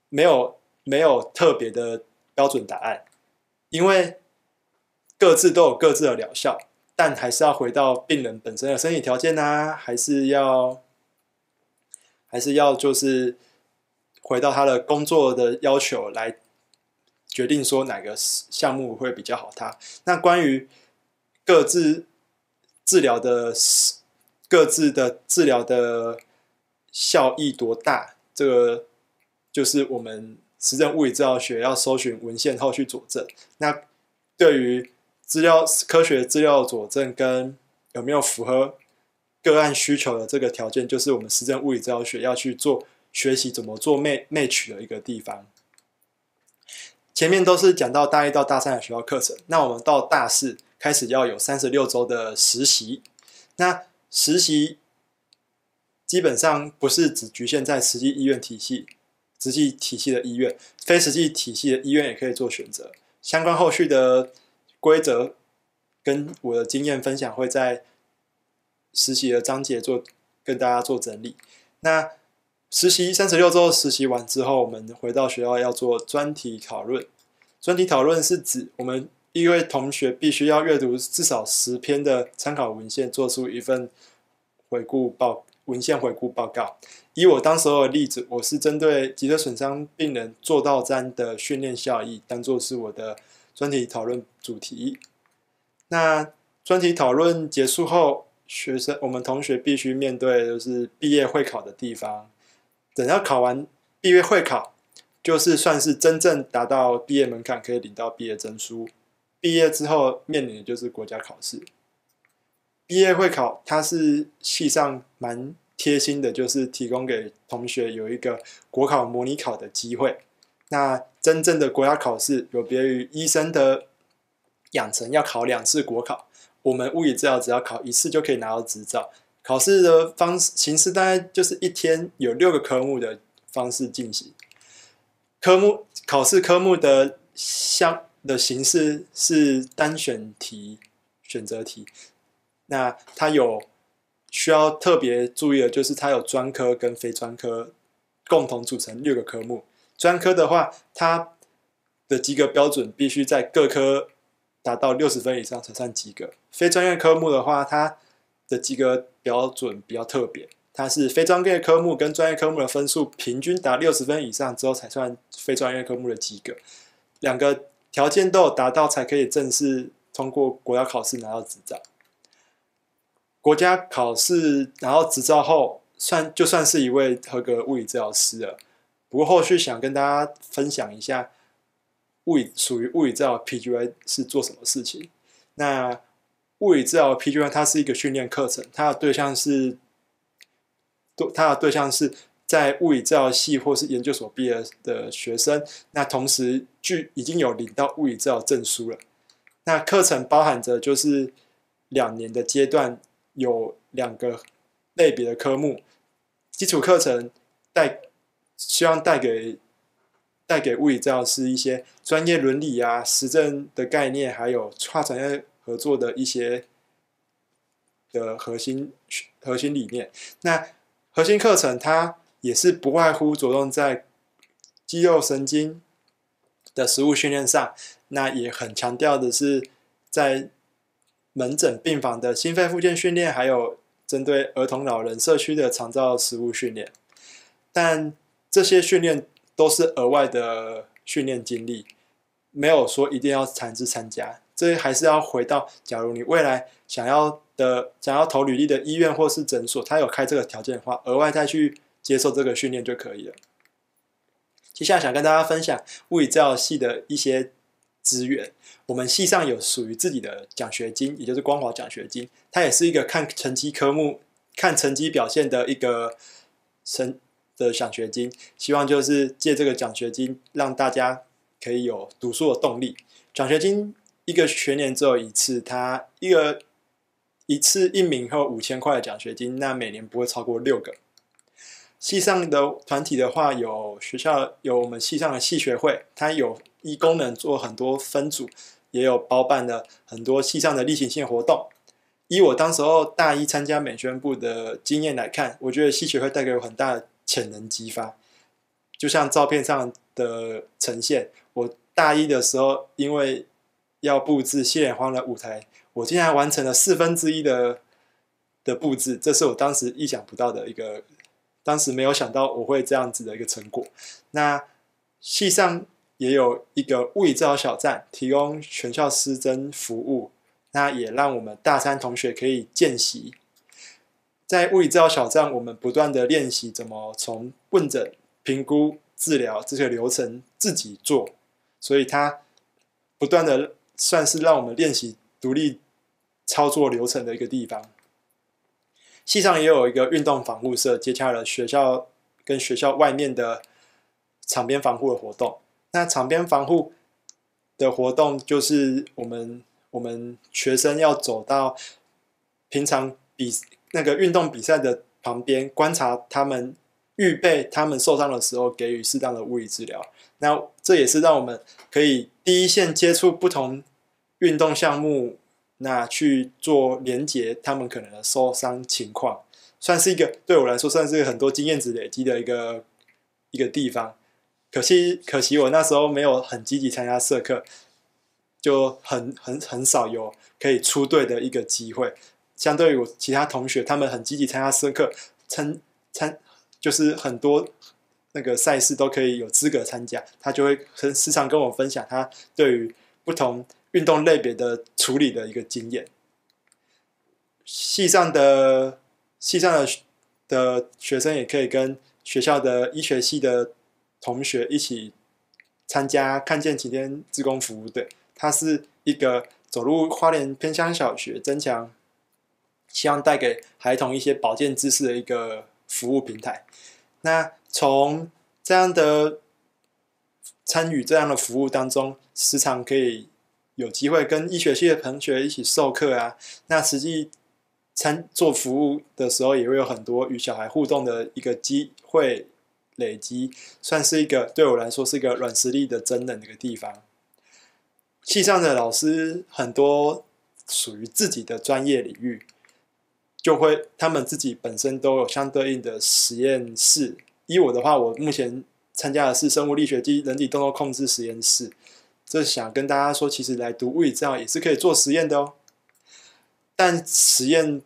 没有没有特别的标准答案，因为各自都有各自的疗效，但还是要回到病人本身的身体条件啊，还是要还是要就是。回到他的工作的要求来决定说哪个项目会比较好。他那关于各自治疗的各自的治疗的效益多大，这个就是我们实证物理治疗学要搜寻文献后去佐证。那对于资料科学资料佐证跟有没有符合个案需求的这个条件，就是我们实证物理治疗学要去做。学习怎么做 match 的一个地方。前面都是讲到大一到大三的学校课程，那我们到大四开始要有三十六周的实习。那实习基本上不是只局限在实际医院体系、实际体系的医院，非实际体系的医院也可以做选择。相关后续的规则跟我的经验分享会在实习的章节做跟大家做整理。那。实习三十六周实习完之后，我们回到学校要做专题讨论。专题讨论是指我们一位同学必须要阅读至少十篇的参考文献，做出一份回顾报文献回顾报告。以我当时候的例子，我是针对脊椎损伤病人到这样的训练效益，当做是我的专题讨论主题。那专题讨论结束后，学生我们同学必须面对就是毕业会考的地方。等到考完毕业会考，就是算是真正达到毕业门槛，可以领到毕业证书。毕业之后面临的就是国家考试。毕业会考，它是系上蛮贴心的，就是提供给同学有一个国考模拟考的机会。那真正的国家考试有别于医生的养成要考两次国考，我们物理治疗只要考一次就可以拿到执照。考试的方式形式大概就是一天有六个科目的方式进行。科目考试科目的项的形式是单选题、选择题。那它有需要特别注意的，就是它有专科跟非专科共同组成六个科目。专科的话，它的及格标准必须在各科达到六十分以上才算及格。非专业科目的话，它。的及格标准比较特别，它是非专业科目跟专业科目的分数平均达六十分以上之后才算非专业科目的及格，两个条件都有达到才可以正式通过国家考试拿到执照。国家考试拿到执照后算就算是一位合格物理治疗师了。不过后续想跟大家分享一下，物理属于物理治疗 PGY 是做什么事情？那。物理治疗 p g one 它是一个训练课程，它的对象是，都它的对象是在物理治疗系或是研究所毕业的学生，那同时具已经有领到物理治疗证书了。那课程包含着就是两年的阶段，有两个类别的科目，基础课程带希望带给带给物理治疗师一些专业伦理啊、实证的概念，还有跨专业。合作的一些的核心核心理念，那核心课程它也是不外乎着重在肌肉神经的食物训练上，那也很强调的是在门诊病房的心肺复健训练，还有针对儿童、老人、社区的肠道食物训练。但这些训练都是额外的训练经历，没有说一定要强制参加。这还是要回到，假如你未来想要的想要投履历的医院或是诊所，他有开这个条件的话，额外再去接受这个训练就可以了。接下来想跟大家分享物理照系的一些资源，我们系上有属于自己的奖学金，也就是光华奖学金，它也是一个看成绩科目、看成绩表现的一个成的奖学金。希望就是借这个奖学金让大家可以有读书的动力，奖学金。一个全年只有一次，它一个一次一名还五千块的奖学金，那每年不会超过六个。系上的团体的话，有学校有我们系上的系学会，它有一功能做很多分组，也有包办的很多系上的例行性活动。以我当时候大一参加美宣部的经验来看，我觉得系学会带给我很大的潜能激发。就像照片上的呈现，我大一的时候因为。要布置谢莲荒的舞台，我竟然完成了四分之一的的布置，这是我当时意想不到的一个，当时没有想到我会这样子的一个成果。那系上也有一个物理治疗小站，提供全校师生服务，那也让我们大三同学可以见习。在物理治疗小站，我们不断的练习怎么从问诊、评估、治疗这些流程自己做，所以他不断的。算是让我们练习独立操作流程的一个地方。系上也有一个运动防护社，接洽了学校跟学校外面的场边防护的活动。那场边防护的活动就是我们我们学生要走到平常比那个运动比赛的旁边，观察他们预备、他们受伤的时候，给予适当的物理治疗。那这也是让我们可以第一线接触不同运动项目，那去做连接他们可能的受伤情况，算是一个对我来说算是很多经验值累积的一个一个地方。可惜可惜我那时候没有很积极参加社课，就很很很少有可以出队的一个机会。相对于我其他同学，他们很积极参加社课，参参就是很多。那个赛事都可以有资格参加，他就会很时常跟我分享他对于不同运动类别的处理的一个经验。系上的系上的的学生也可以跟学校的医学系的同学一起参加“看见晴天”志工服务队，它是一个走入花莲偏乡小学，增强希望带给孩童一些保健知识的一个服务平台。那。从这样的参与这样的服务当中，时常可以有机会跟医学系的同学一起授课啊。那实际参做服务的时候，也会有很多与小孩互动的一个机会累积，算是一个对我来说是一个软实力的真人的一个地方。系上的老师很多属于自己的专业领域，就会他们自己本身都有相对应的实验室。依我的话，我目前参加的是生物力学及人体动作控制实验室。这想跟大家说，其实来读物理治疗也是可以做实验的哦。但实验，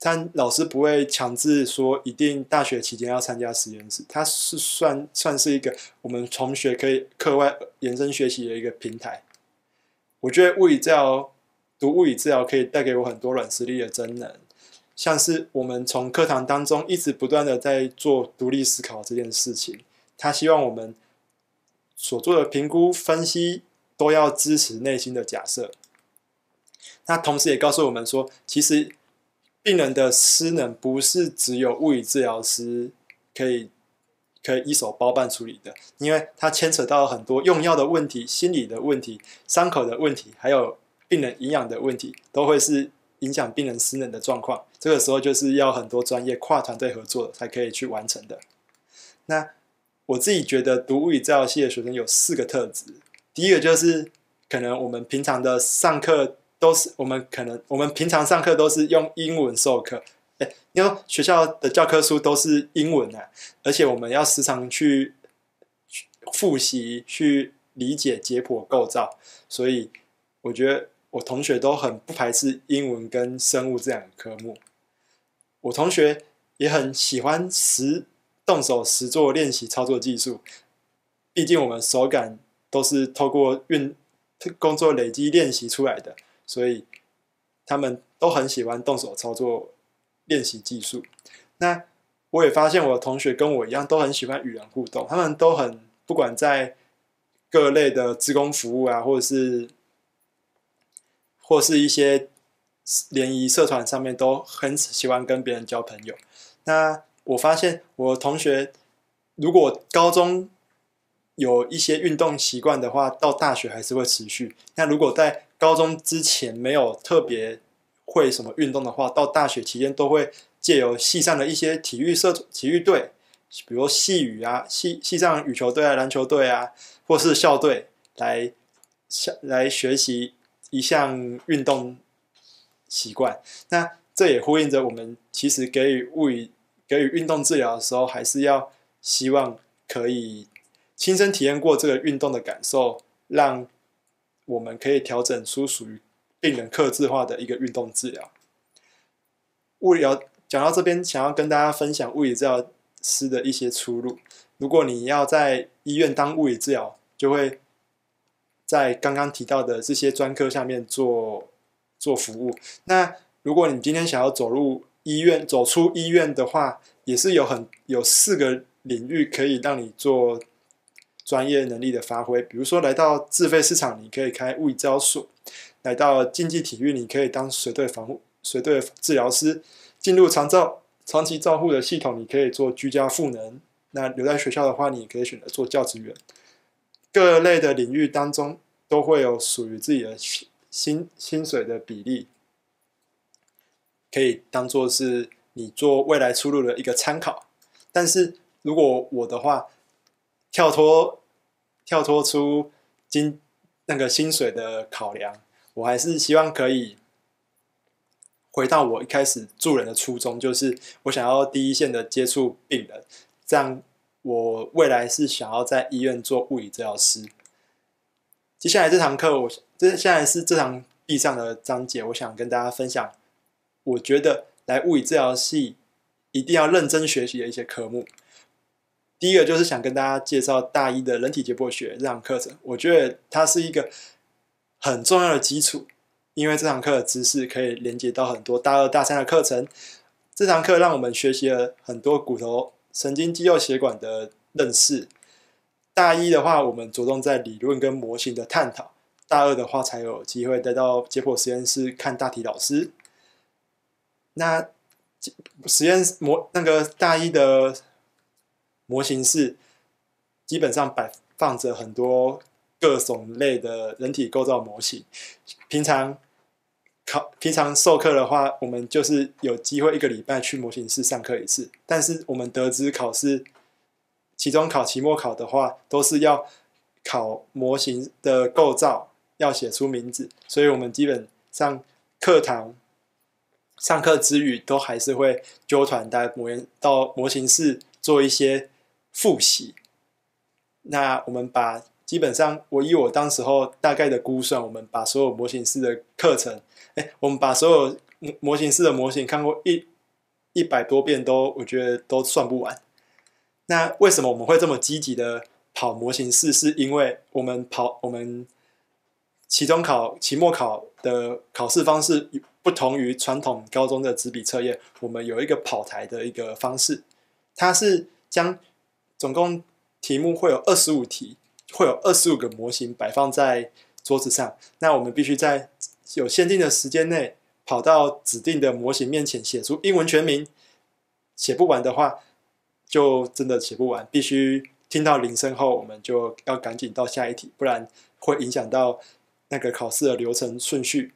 但老师不会强制说一定大学期间要参加实验室，它是算算是一个我们同学可以课外延伸学习的一个平台。我觉得物理治疗，读物理治疗可以带给我很多软实力的真能。像是我们从课堂当中一直不断的在做独立思考这件事情，他希望我们所做的评估分析都要支持内心的假设。那同时也告诉我们说，其实病人的失能不是只有物理治疗师可以可以一手包办处理的，因为它牵扯到很多用药的问题、心理的问题、伤口的问题，还有病人营养的问题，都会是。影响病人私能的状况，这个时候就是要很多专业跨团队合作才可以去完成的。那我自己觉得读物理这条系的学生有四个特质，第一个就是可能我们平常的上课都是我们可能我们平常上课都是用英文授课，哎，因为学校的教科书都是英文啊，而且我们要时常去复习去理解解剖构造，所以我觉得。我同学都很不排斥英文跟生物这两个科目。我同学也很喜欢实动手实做练习操作技术，毕竟我们手感都是透过运工作累积练习出来的，所以他们都很喜欢动手操作练习技术。那我也发现我同学跟我一样都很喜欢与人互动，他们都很不管在各类的职工服务啊，或者是。或是一些联谊社团上面都很喜欢跟别人交朋友。那我发现我同学，如果高中有一些运动习惯的话，到大学还是会持续。那如果在高中之前没有特别会什么运动的话，到大学期间都会借由系上的一些体育社、体育队，比如系羽啊、系系上羽球队啊、篮球队啊，或是校队来校来学习。一项运动习惯，那这也呼应着我们其实给予物理给予运动治疗的时候，还是要希望可以亲身体验过这个运动的感受，让我们可以调整出属于病人克制化的一个运动治疗。物理疗讲到这边，想要跟大家分享物理治疗师的一些出路。如果你要在医院当物理治疗，就会。在刚刚提到的这些专科下面做做服务。那如果你今天想要走入医院、走出医院的话，也是有很有四个领域可以让你做专业能力的发挥。比如说，来到自费市场，你可以开物理治疗所；来到竞技体育，你可以当随队防护、随队治疗师；进入长照、长期照护的系统，你可以做居家赋能。那留在学校的话，你可以选择做教职员。各类的领域当中，都会有属于自己的薪薪水的比例，可以当做是你做未来出路的一个参考。但是如果我的话，跳脱跳脱出经，那个薪水的考量，我还是希望可以回到我一开始助人的初衷，就是我想要第一线的接触病人，这样。我未来是想要在医院做物理治疗师。接下来这堂课，我这接下来是这堂必上的章节，我想跟大家分享。我觉得来物理治疗系一定要认真学习的一些科目。第一个就是想跟大家介绍大一的人体解剖学这堂课程，我觉得它是一个很重要的基础，因为这堂课的知识可以连接到很多大二、大三的课程。这堂课让我们学习了很多骨头。神经肌肉血管的认识，大一的话，我们着重在理论跟模型的探讨；大二的话，才有机会得到解剖实验室看大体老师。那实验模那个大一的模型是，基本上摆放着很多各种类的人体构造模型，平常。考平常授课的话，我们就是有机会一个礼拜去模型室上课一次。但是我们得知考试，期中考、期末考的话，都是要考模型的构造，要写出名字。所以我们基本上课堂上课之余，都还是会纠团带模员到模型室做一些复习。那我们把基本上，我以我当时候大概的估算，我们把所有模型室的课程。哎，我们把所有模型式的模型看过一一百多遍，都我觉得都算不完。那为什么我们会这么积极的跑模型式？是因为我们跑我们期中考、期末考的考试方式不同于传统高中的纸笔测验。我们有一个跑台的一个方式，它是将总共题目会有二十五题，会有二十五个模型摆放在桌子上。那我们必须在。有限定的时间内跑到指定的模型面前写出英文全名，写不完的话就真的写不完。必须听到铃声后，我们就要赶紧到下一题，不然会影响到那个考试的流程顺序。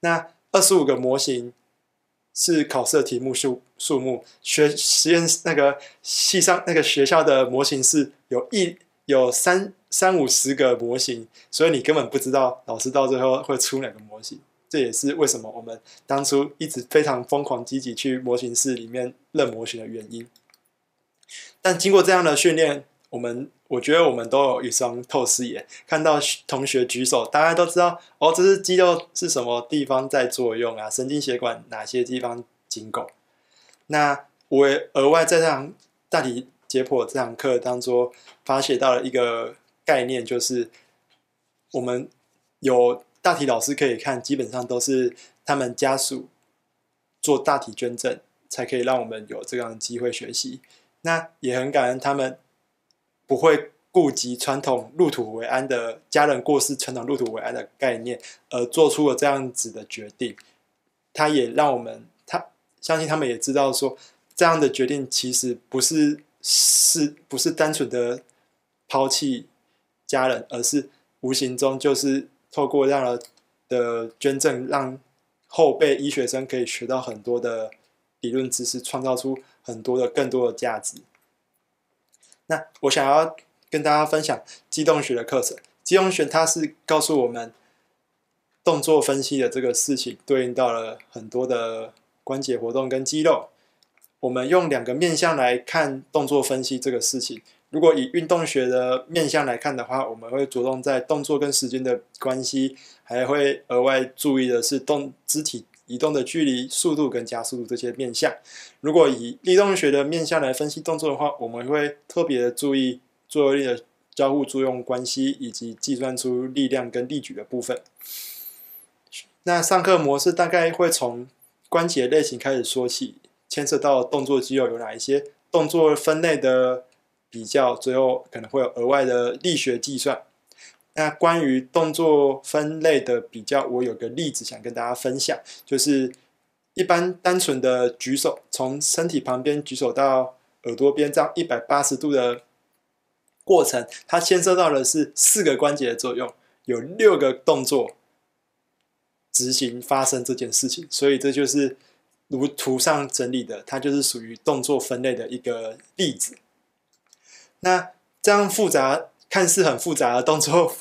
那二十五个模型是考试的题目数数目，学实验那个系上那个学校的模型是有一有三。三五十个模型，所以你根本不知道老师到最后会出哪个模型。这也是为什么我们当初一直非常疯狂积极去模型室里面认模型的原因。但经过这样的训练，我们我觉得我们都有一双透视眼，看到同学举手，大家都知道哦，这是肌肉是什么地方在作用啊？神经血管哪些地方经过？那我额外在这堂大体解剖这堂课当中，发泄到了一个。概念就是，我们有大体老师可以看，基本上都是他们家属做大体捐赠，才可以让我们有这样的机会学习。那也很感恩他们不会顾及传统入土为安的家人过世传统入土为安的概念，而做出了这样子的决定。他也让我们他相信他们也知道说，这样的决定其实不是是不是单纯的抛弃。家人，而是无形中就是透过这样的捐赠，让后辈医学生可以学到很多的理论知识，创造出很多的更多的价值。那我想要跟大家分享机动学的课程。机动学它是告诉我们动作分析的这个事情，对应到了很多的关节活动跟肌肉。我们用两个面向来看动作分析这个事情。如果以运动学的面向来看的话，我们会着重在动作跟时间的关系，还会额外注意的是动肢体移动的距离、速度跟加速度这些面向。如果以力动学的面向来分析动作的话，我们会特别注意作用力的交互作用关系，以及计算出力量跟力矩的部分。那上课模式大概会从关节类型开始说起，牵涉到动作肌肉有哪一些，动作分类的。比较最后可能会有额外的力学计算。那关于动作分类的比较，我有个例子想跟大家分享，就是一般单纯的举手，从身体旁边举手到耳朵边这样一百八十度的过程，它牵涉到的是四个关节的作用，有六个动作执行发生这件事情，所以这就是如图上整理的，它就是属于动作分类的一个例子。那这样复杂、看似很复杂的动作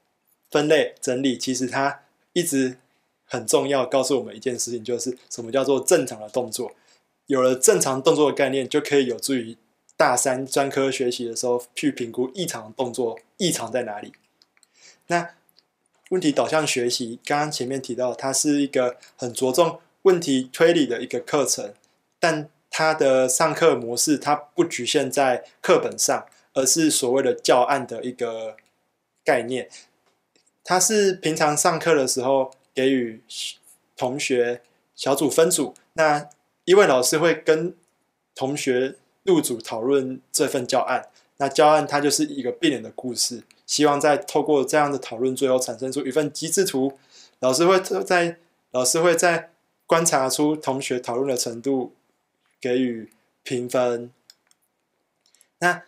分类整理，其实它一直很重要，告诉我们一件事情，就是什么叫做正常的动作。有了正常动作的概念，就可以有助于大三专科学习的时候去评估异常动作异常在哪里。那问题导向学习，刚刚前面提到，它是一个很着重问题推理的一个课程，但。他的上课模式，它不局限在课本上，而是所谓的教案的一个概念。他是平常上课的时候给予同学小组分组，那一位老师会跟同学入组讨论这份教案。那教案它就是一个病人的故事，希望在透过这样的讨论，最后产生出一份机制图。老师会在老师会在观察出同学讨论的程度。给予评分。那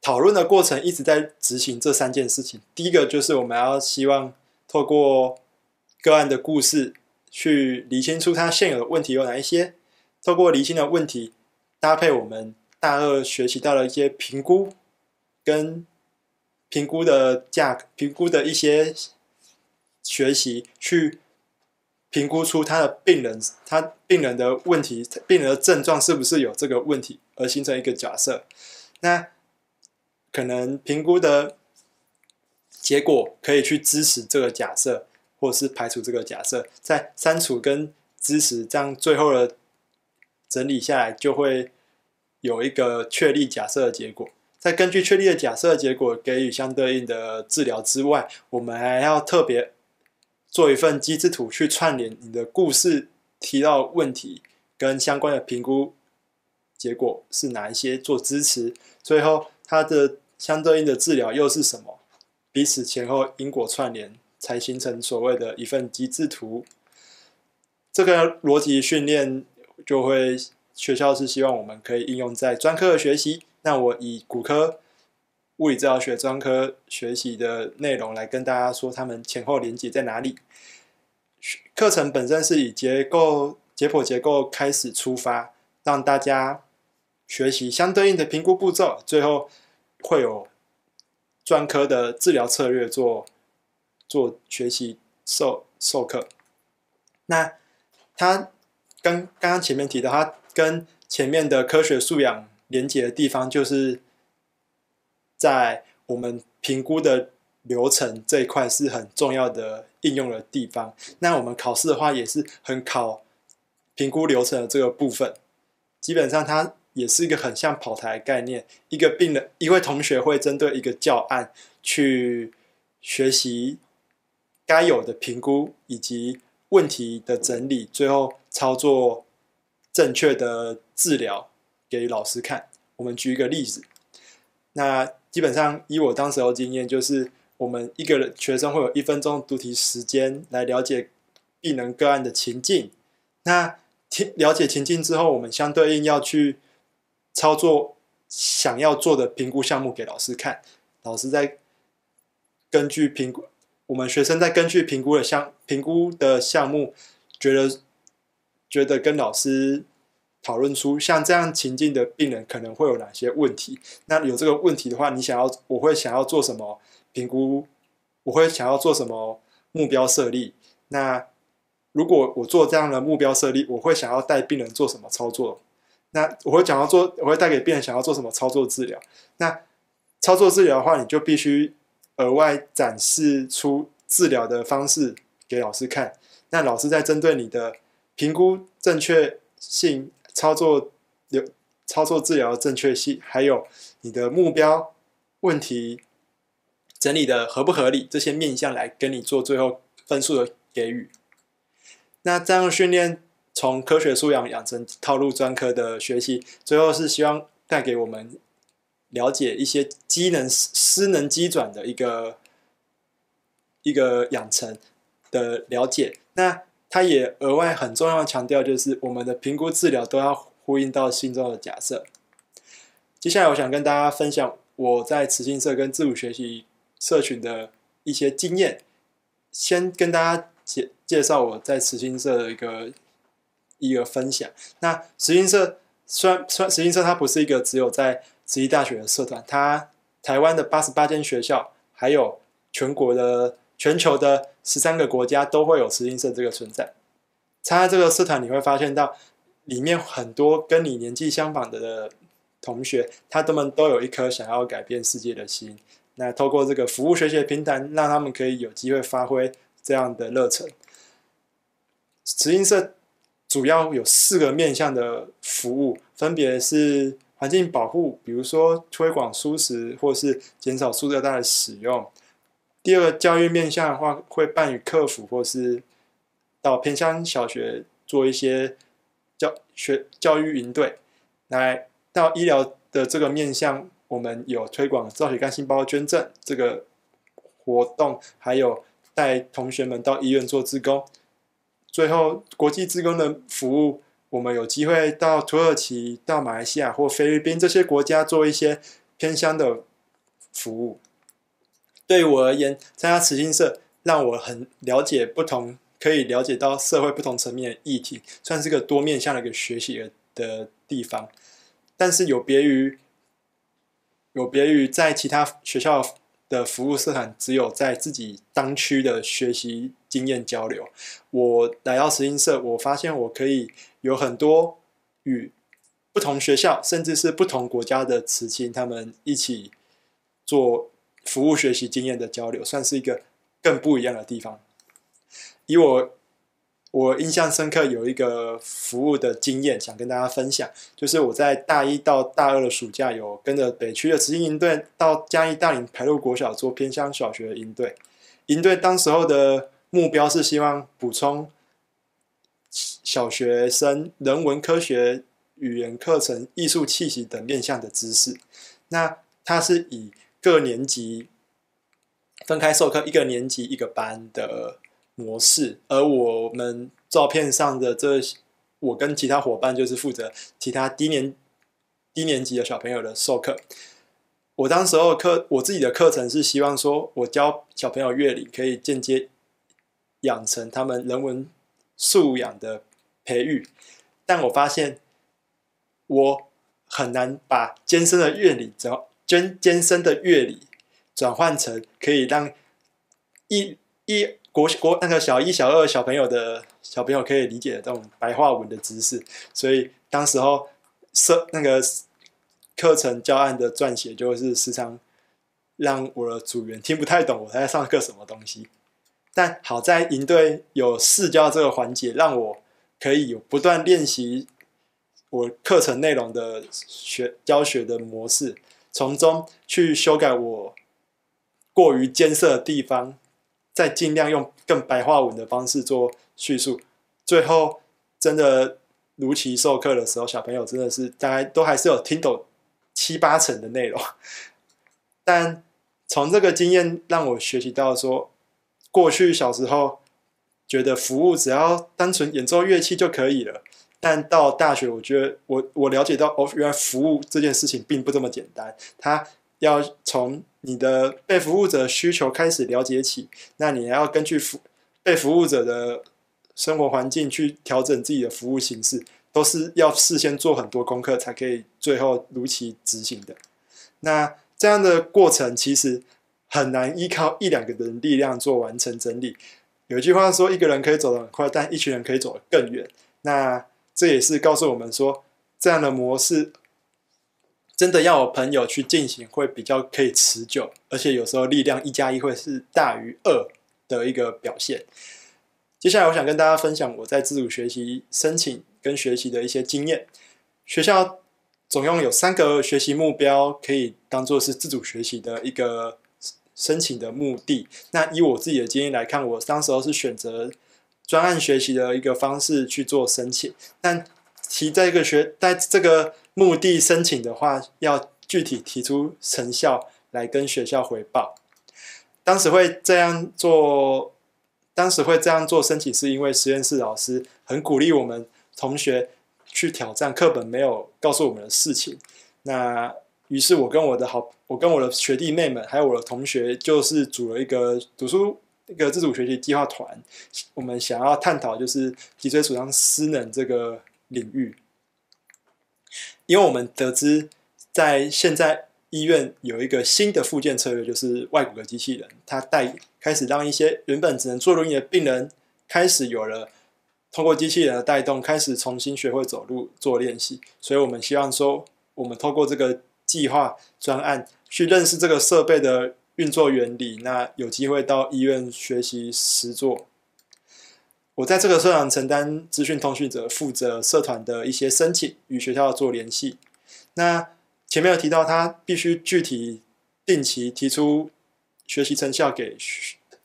讨论的过程一直在执行这三件事情。第一个就是我们要希望透过个案的故事去理清楚他现有的问题有哪一些，透过理清的问题搭配我们大二学习到的一些评估跟评估的价评估的一些学习去。评估出他的病人，他病人的问题，病人的症状是不是有这个问题，而形成一个假设。那可能评估的结果可以去支持这个假设，或是排除这个假设。在删除跟支持这样最后的整理下来，就会有一个确立假设的结果。在根据确立的假设结果给予相对应的治疗之外，我们还要特别。做一份机制图去串联你的故事，提到问题跟相关的评估结果是哪一些做支持，最后它的相对应的治疗又是什么，彼此前后因果串联，才形成所谓的一份机制图。这个逻辑训练就会，学校是希望我们可以应用在专科的学习。那我以骨科。物理治疗学专科学习的内容来跟大家说，他们前后连接在哪里？课程本身是以结构解剖结构开始出发，让大家学习相对应的评估步骤，最后会有专科的治疗策略做做学习授授课。那它跟刚刚前面提到，它跟前面的科学素养连接的地方就是。在我们评估的流程这一块是很重要的应用的地方。那我们考试的话也是很考评估流程的这个部分。基本上，它也是一个很像跑台概念。一个病人，一位同学会针对一个教案去学习该有的评估以及问题的整理，最后操作正确的治疗给老师看。我们举一个例子，那。基本上，以我当时候经验，就是我们一个学生会有一分钟读题时间来了解，必能个案的情境。那听了解情境之后，我们相对应要去操作想要做的评估项目给老师看。老师在根据评估，我们学生在根据评估的项评估的项目，觉得觉得跟老师。讨论出像这样情境的病人可能会有哪些问题？那有这个问题的话，你想要我会想要做什么评估？我会想要做什么目标设立？那如果我做这样的目标设立，我会想要带病人做什么操作？那我会想要做，我会带给病人想要做什么操作治疗？那操作治疗的话，你就必须额外展示出治疗的方式给老师看。那老师在针对你的评估正确性。操作流、操作治疗正确性，还有你的目标问题整理的合不合理，这些面向来跟你做最后分数的给予。那这样训练从科学素养养成、套路专科的学习，最后是希望带给我们了解一些机能失能机转的一个一个养成的了解。那。他也额外很重要的强调，就是我们的评估治疗都要呼应到心中的假设。接下来，我想跟大家分享我在慈心社跟自主学习社群的一些经验。先跟大家介介绍我在慈心社的一个一个分享。那慈心社虽然虽然慈心社它不是一个只有在慈济大学的社团，它台湾的八十八间学校，还有全国的。全球的十三个国家都会有慈音社这个存在。参加这个社团，你会发现到里面很多跟你年纪相仿的同学，他们都有一颗想要改变世界的心。那透过这个服务学习的平台，让他们可以有机会发挥这样的热忱。慈音社主要有四个面向的服务，分别是环境保护，比如说推广素食或是减少塑料袋的使用。第二教育面向的话，会办与客服，或是到偏乡小学做一些教学教育营队，来到医疗的这个面向，我们有推广造血干细胞捐赠这个活动，还有带同学们到医院做志工。最后，国际志工的服务，我们有机会到土耳其、到马来西亚或菲律宾这些国家做一些偏乡的服务。对我而言，参加慈心社让我很了解不同，可以了解到社会不同层面的议题，算是个多面向的一个学习的地方。但是有别于有别于在其他学校的服务社团，只有在自己当区的学习经验交流。我来到慈心社，我发现我可以有很多与不同学校，甚至是不同国家的慈心他们一起做。服务学习经验的交流，算是一个更不一样的地方。以我我印象深刻有一个服务的经验，想跟大家分享，就是我在大一到大二的暑假，有跟着北区的慈济营队到嘉义大林排路国小做偏乡小学的营队。营队当时候的目标是希望补充小学生人文科学、语言课程、艺术气息等面向的知识。那它是以各年级分开授课，一个年级一个班的模式。而我们照片上的这，我跟其他伙伴就是负责其他低年低年级的小朋友的授课。我当时候课，我自己的课程是希望说，我教小朋友乐理，可以间接养成他们人文素养的培育。但我发现，我很难把艰深的乐理教。兼兼升的乐理转换成可以让一一国国那个小一小二小朋友的小朋友可以理解的这种白话文的知识，所以当时候设那个课程教案的撰写，就是时常让我的组员听不太懂我在上课什么东西。但好在营队有试教这个环节，让我可以有不断练习我课程内容的学教学的模式。从中去修改我过于艰涩的地方，再尽量用更白话文的方式做叙述。最后，真的如期授课的时候，小朋友真的是大概都还是有听懂七八成的内容。但从这个经验让我学习到，说过去小时候觉得服务只要单纯演奏乐器就可以了。但到大学，我觉得我我了解到，哦，原来服务这件事情并不这么简单。它要从你的被服务者需求开始了解起，那你还要根据服被服务者的生活环境去调整自己的服务形式，都是要事先做很多功课才可以，最后如期执行的。那这样的过程其实很难依靠一两个人力量做完成整理。有一句话说，一个人可以走得很快，但一群人可以走得更远。那这也是告诉我们说，这样的模式真的要有朋友去进行，会比较可以持久，而且有时候力量一加一会是大于二的一个表现。接下来，我想跟大家分享我在自主学习申请跟学习的一些经验。学校总共有三个学习目标，可以当做是自主学习的一个申请的目的。那以我自己的经验来看，我当时候是选择。专案学习的一个方式去做申请，但提在一个学在这个目的申请的话，要具体提出成效来跟学校回报。当时会这样做，当时会这样做申请，是因为实验室老师很鼓励我们同学去挑战课本没有告诉我们的事情。那于是，我跟我的好，我跟我的学弟妹们，还有我的同学，就是组了一个读书。那个自主学习计划团，我们想要探讨就是脊椎损伤失能这个领域，因为我们得知在现在医院有一个新的复健策略，就是外骨骼机器人，它带开始让一些原本只能坐轮椅的病人，开始有了通过机器人的带动，开始重新学会走路做练习。所以我们希望说，我们透过这个计划专案去认识这个设备的。运作原理，那有机会到医院学习实作。我在这个社团承担资讯通讯者，负责社团的一些申请与学校做联系。那前面有提到，他必须具体定期提出学习成效给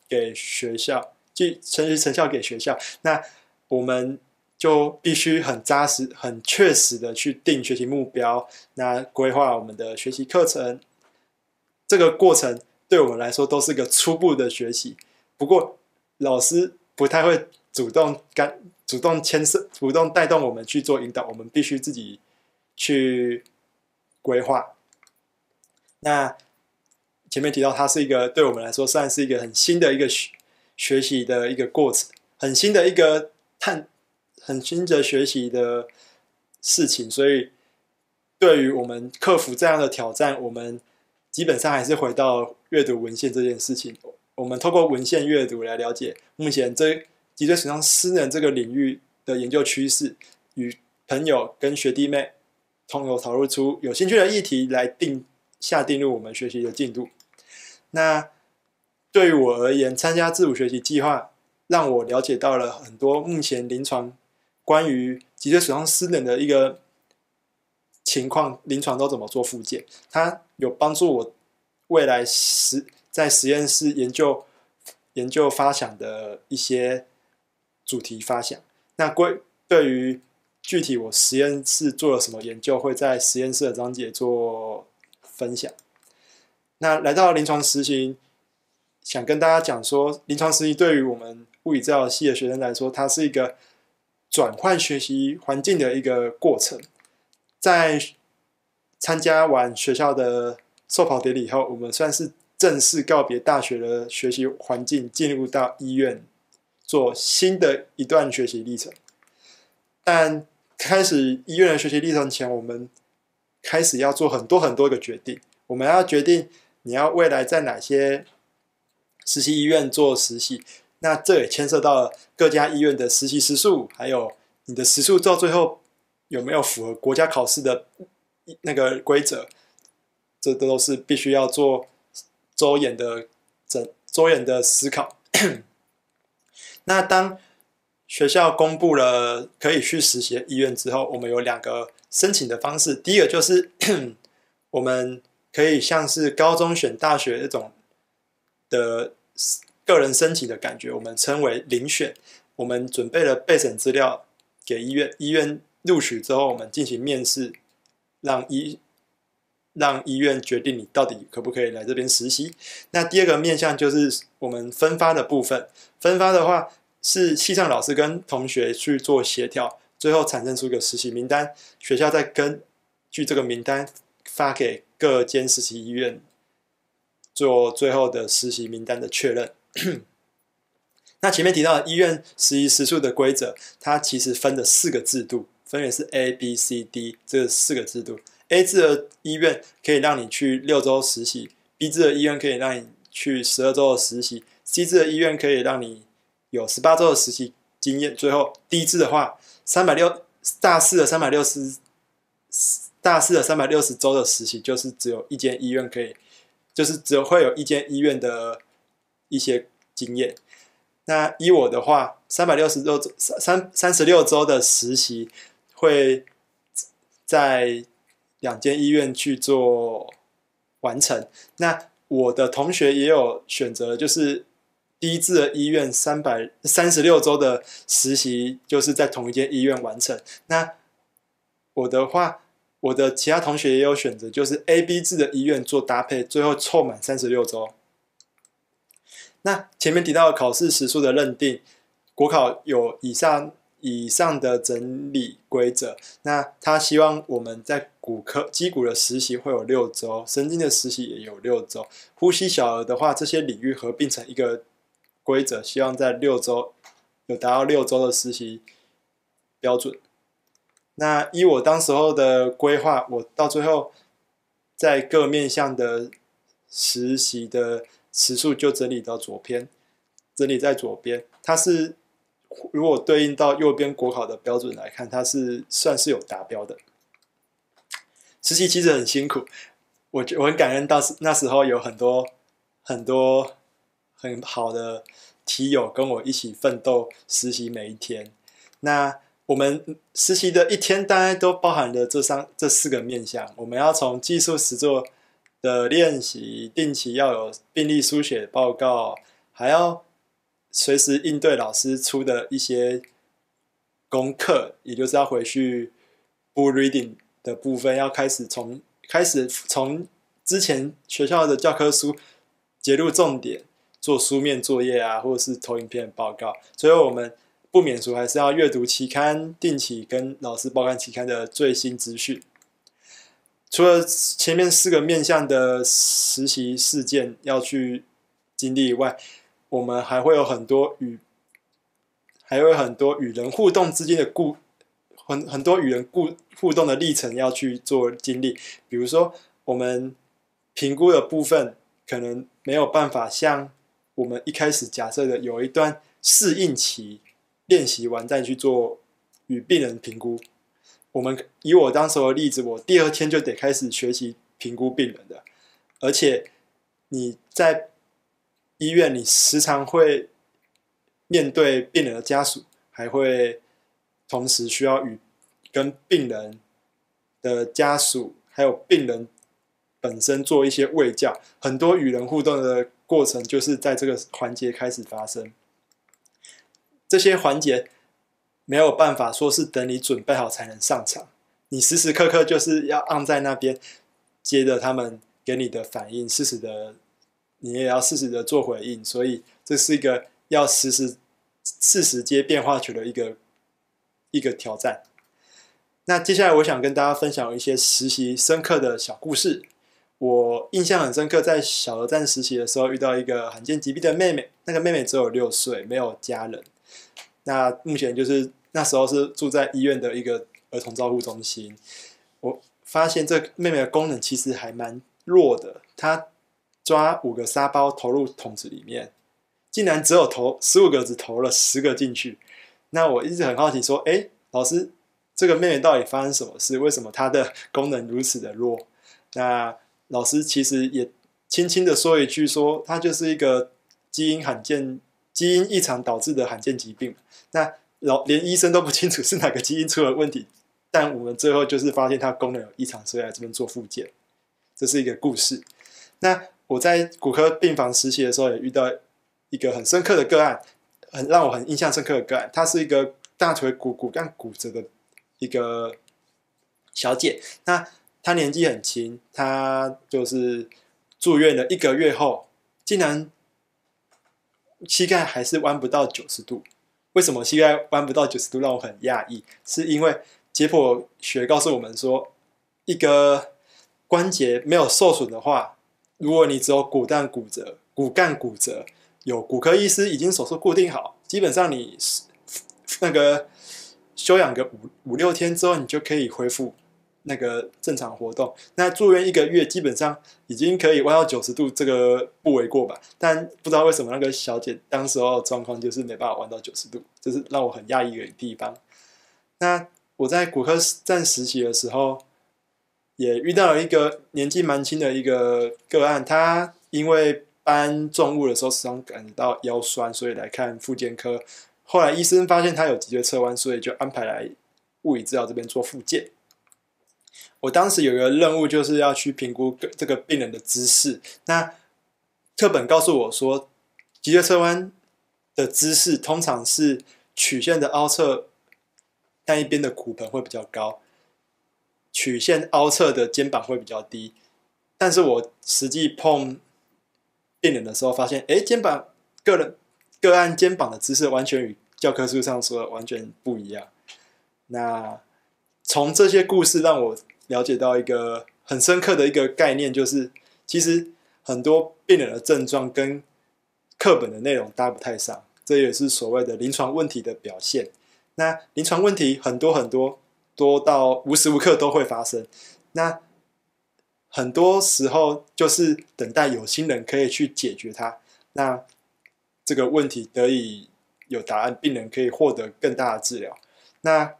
给学校，即成绩成效给学校。那我们就必须很扎实、很确实的去定学习目标，那规划我们的学习课程。这个过程。对我们来说都是一个初步的学习，不过老师不太会主动干、主动牵涉、主动带动我们去做引导，我们必须自己去规划。那前面提到，它是一个对我们来说算是一个很新的一个学习的一个过程，很新的一个探、很新的学习的事情，所以对于我们克服这样的挑战，我们。基本上还是回到阅读文献这件事情。我们透过文献阅读来了解目前这脊椎损伤失能这个领域的研究趋势，与朋友跟学弟妹通有讨论出有兴趣的议题来定下定入我们学习的进度。那对于我而言，参加自主学习计划让我了解到了很多目前临床关于脊椎损伤失能的一个。情况临床都怎么做复检？它有帮助我未来实在实验室研究、研究发想的一些主题发想。那归对于具体我实验室做了什么研究，会在实验室的章节做分享。那来到临床实习，想跟大家讲说，临床实习对于我们物理治疗系的学生来说，它是一个转换学习环境的一个过程。在参加完学校的授袍典礼以后，我们算是正式告别大学的学习环境，进入到医院做新的一段学习历程。但开始医院的学习历程前，我们开始要做很多很多的决定。我们要决定你要未来在哪些实习医院做实习，那这也牵涉到了各家医院的实习时数，还有你的时数到最后。有没有符合国家考试的那个规则？这都是必须要做周延的、整周延的思考。那当学校公布了可以去实习的医院之后，我们有两个申请的方式。第一个就是 我们可以像是高中选大学那种的个人申请的感觉，我们称为遴选。我们准备了备审资料给医院，医院。录取之后，我们进行面试，让医让医院决定你到底可不可以来这边实习。那第二个面向就是我们分发的部分，分发的话是系上老师跟同学去做协调，最后产生出一个实习名单。学校再根据这个名单发给各间实习医院做最后的实习名单的确认。那前面提到的医院实习时数的规则，它其实分了四个制度。分别是 A、B、C、D 这四个制度。A 制的医院可以让你去六周实习，B 制的医院可以让你去十二周的实习，C 制的医院可以让你有十八周的实习经验。最后 D 制的话，三百六大四的三百六十大四的三百六十周的实习，就是只有一间医院可以，就是只会有一间医院的一些经验。那依我的话，三百六十周三三三十六周的实习。会在两间医院去做完成。那我的同学也有选择，就是低质的医院三百三十六周的实习，就是在同一间医院完成。那我的话，我的其他同学也有选择，就是 A、B 制的医院做搭配，最后凑满三十六周。那前面提到考试时数的认定，国考有以上。以上的整理规则，那他希望我们在骨科、肌骨的实习会有六周，神经的实习也有六周，呼吸小儿的话，这些领域合并成一个规则，希望在六周有达到六周的实习标准。那依我当时候的规划，我到最后在各面向的实习的时数就整理到左边，整理在左边，它是。如果对应到右边国考的标准来看，它是算是有达标的。实习其实很辛苦，我我很感恩当时那时候有很多很多很好的提友跟我一起奋斗实习每一天。那我们实习的一天大概都包含了这三这四个面向，我们要从技术实作的练习，定期要有病例书写报告，还要。随时应对老师出的一些功课，也就是要回去，不 reading 的部分要开始从开始从之前学校的教科书截入重点做书面作业啊，或者是投影片报告。所以我们不免俗，还是要阅读期刊，定期跟老师报刊期刊的最新资讯。除了前面四个面向的实习事件要去经历以外，我们还会有很多与，还会很多与人互动之间的故，很很多与人故互动的历程要去做经历。比如说，我们评估的部分可能没有办法像我们一开始假设的，有一段适应期，练习完再去做与病人评估。我们以我当时的例子，我第二天就得开始学习评估病人的，而且你在。医院，你时常会面对病人的家属，还会同时需要与跟病人的家属，还有病人本身做一些卫教。很多与人互动的过程，就是在这个环节开始发生。这些环节没有办法说是等你准备好才能上场，你时时刻刻就是要按在那边，接着他们给你的反应，适时的。你也要适时的做回应，所以这是一个要实时、实时接变化球的一个一个挑战。那接下来，我想跟大家分享一些实习深刻的小故事。我印象很深刻，在小鹅站实习的时候，遇到一个罕见疾病的妹妹。那个妹妹只有六岁，没有家人。那目前就是那时候是住在医院的一个儿童照护中心。我发现这妹妹的功能其实还蛮弱的，她。抓五个沙包投入桶子里面，竟然只有投十五个，只投了十个进去。那我一直很好奇，说：“哎，老师，这个妹妹到底发生什么事？为什么她的功能如此的弱？”那老师其实也轻轻的说一句：“说她就是一个基因罕见、基因异常导致的罕见疾病。”那老连医生都不清楚是哪个基因出了问题，但我们最后就是发现她功能有异常，所以来这边做复检。这是一个故事。那。我在骨科病房实习的时候，也遇到一个很深刻的个案，很让我很印象深刻的个案。她是一个大腿骨骨干骨折的一个小姐，那她年纪很轻，她就是住院了一个月后，竟然膝盖还是弯不到九十度。为什么膝盖弯不到九十度，让我很讶异？是因为解剖学告诉我们说，一个关节没有受损的话。如果你只有骨干骨折，骨干骨折有骨科医师已经手术固定好，基本上你那个休养个五五六天之后，你就可以恢复那个正常活动。那住院一个月，基本上已经可以弯到九十度，这个不为过吧？但不知道为什么那个小姐当时候状况就是没办法弯到九十度，就是让我很讶异的地方。那我在骨科站实习的时候。也遇到了一个年纪蛮轻的一个个案，他因为搬重物的时候时常感到腰酸，所以来看复健科。后来医生发现他有脊椎侧弯，所以就安排来物理治疗这边做复健。我当时有一个任务，就是要去评估这个病人的姿势。那课本告诉我说，脊椎侧弯的姿势通常是曲线的凹侧那一边的骨盆会比较高。曲线凹侧的肩膀会比较低，但是我实际碰病人的时候发现，哎，肩膀个人个案肩膀的姿势完全与教科书上说的完全不一样。那从这些故事让我了解到一个很深刻的一个概念，就是其实很多病人的症状跟课本的内容搭不太上，这也是所谓的临床问题的表现。那临床问题很多很多。多到无时无刻都会发生，那很多时候就是等待有心人可以去解决它，那这个问题得以有答案，病人可以获得更大的治疗。那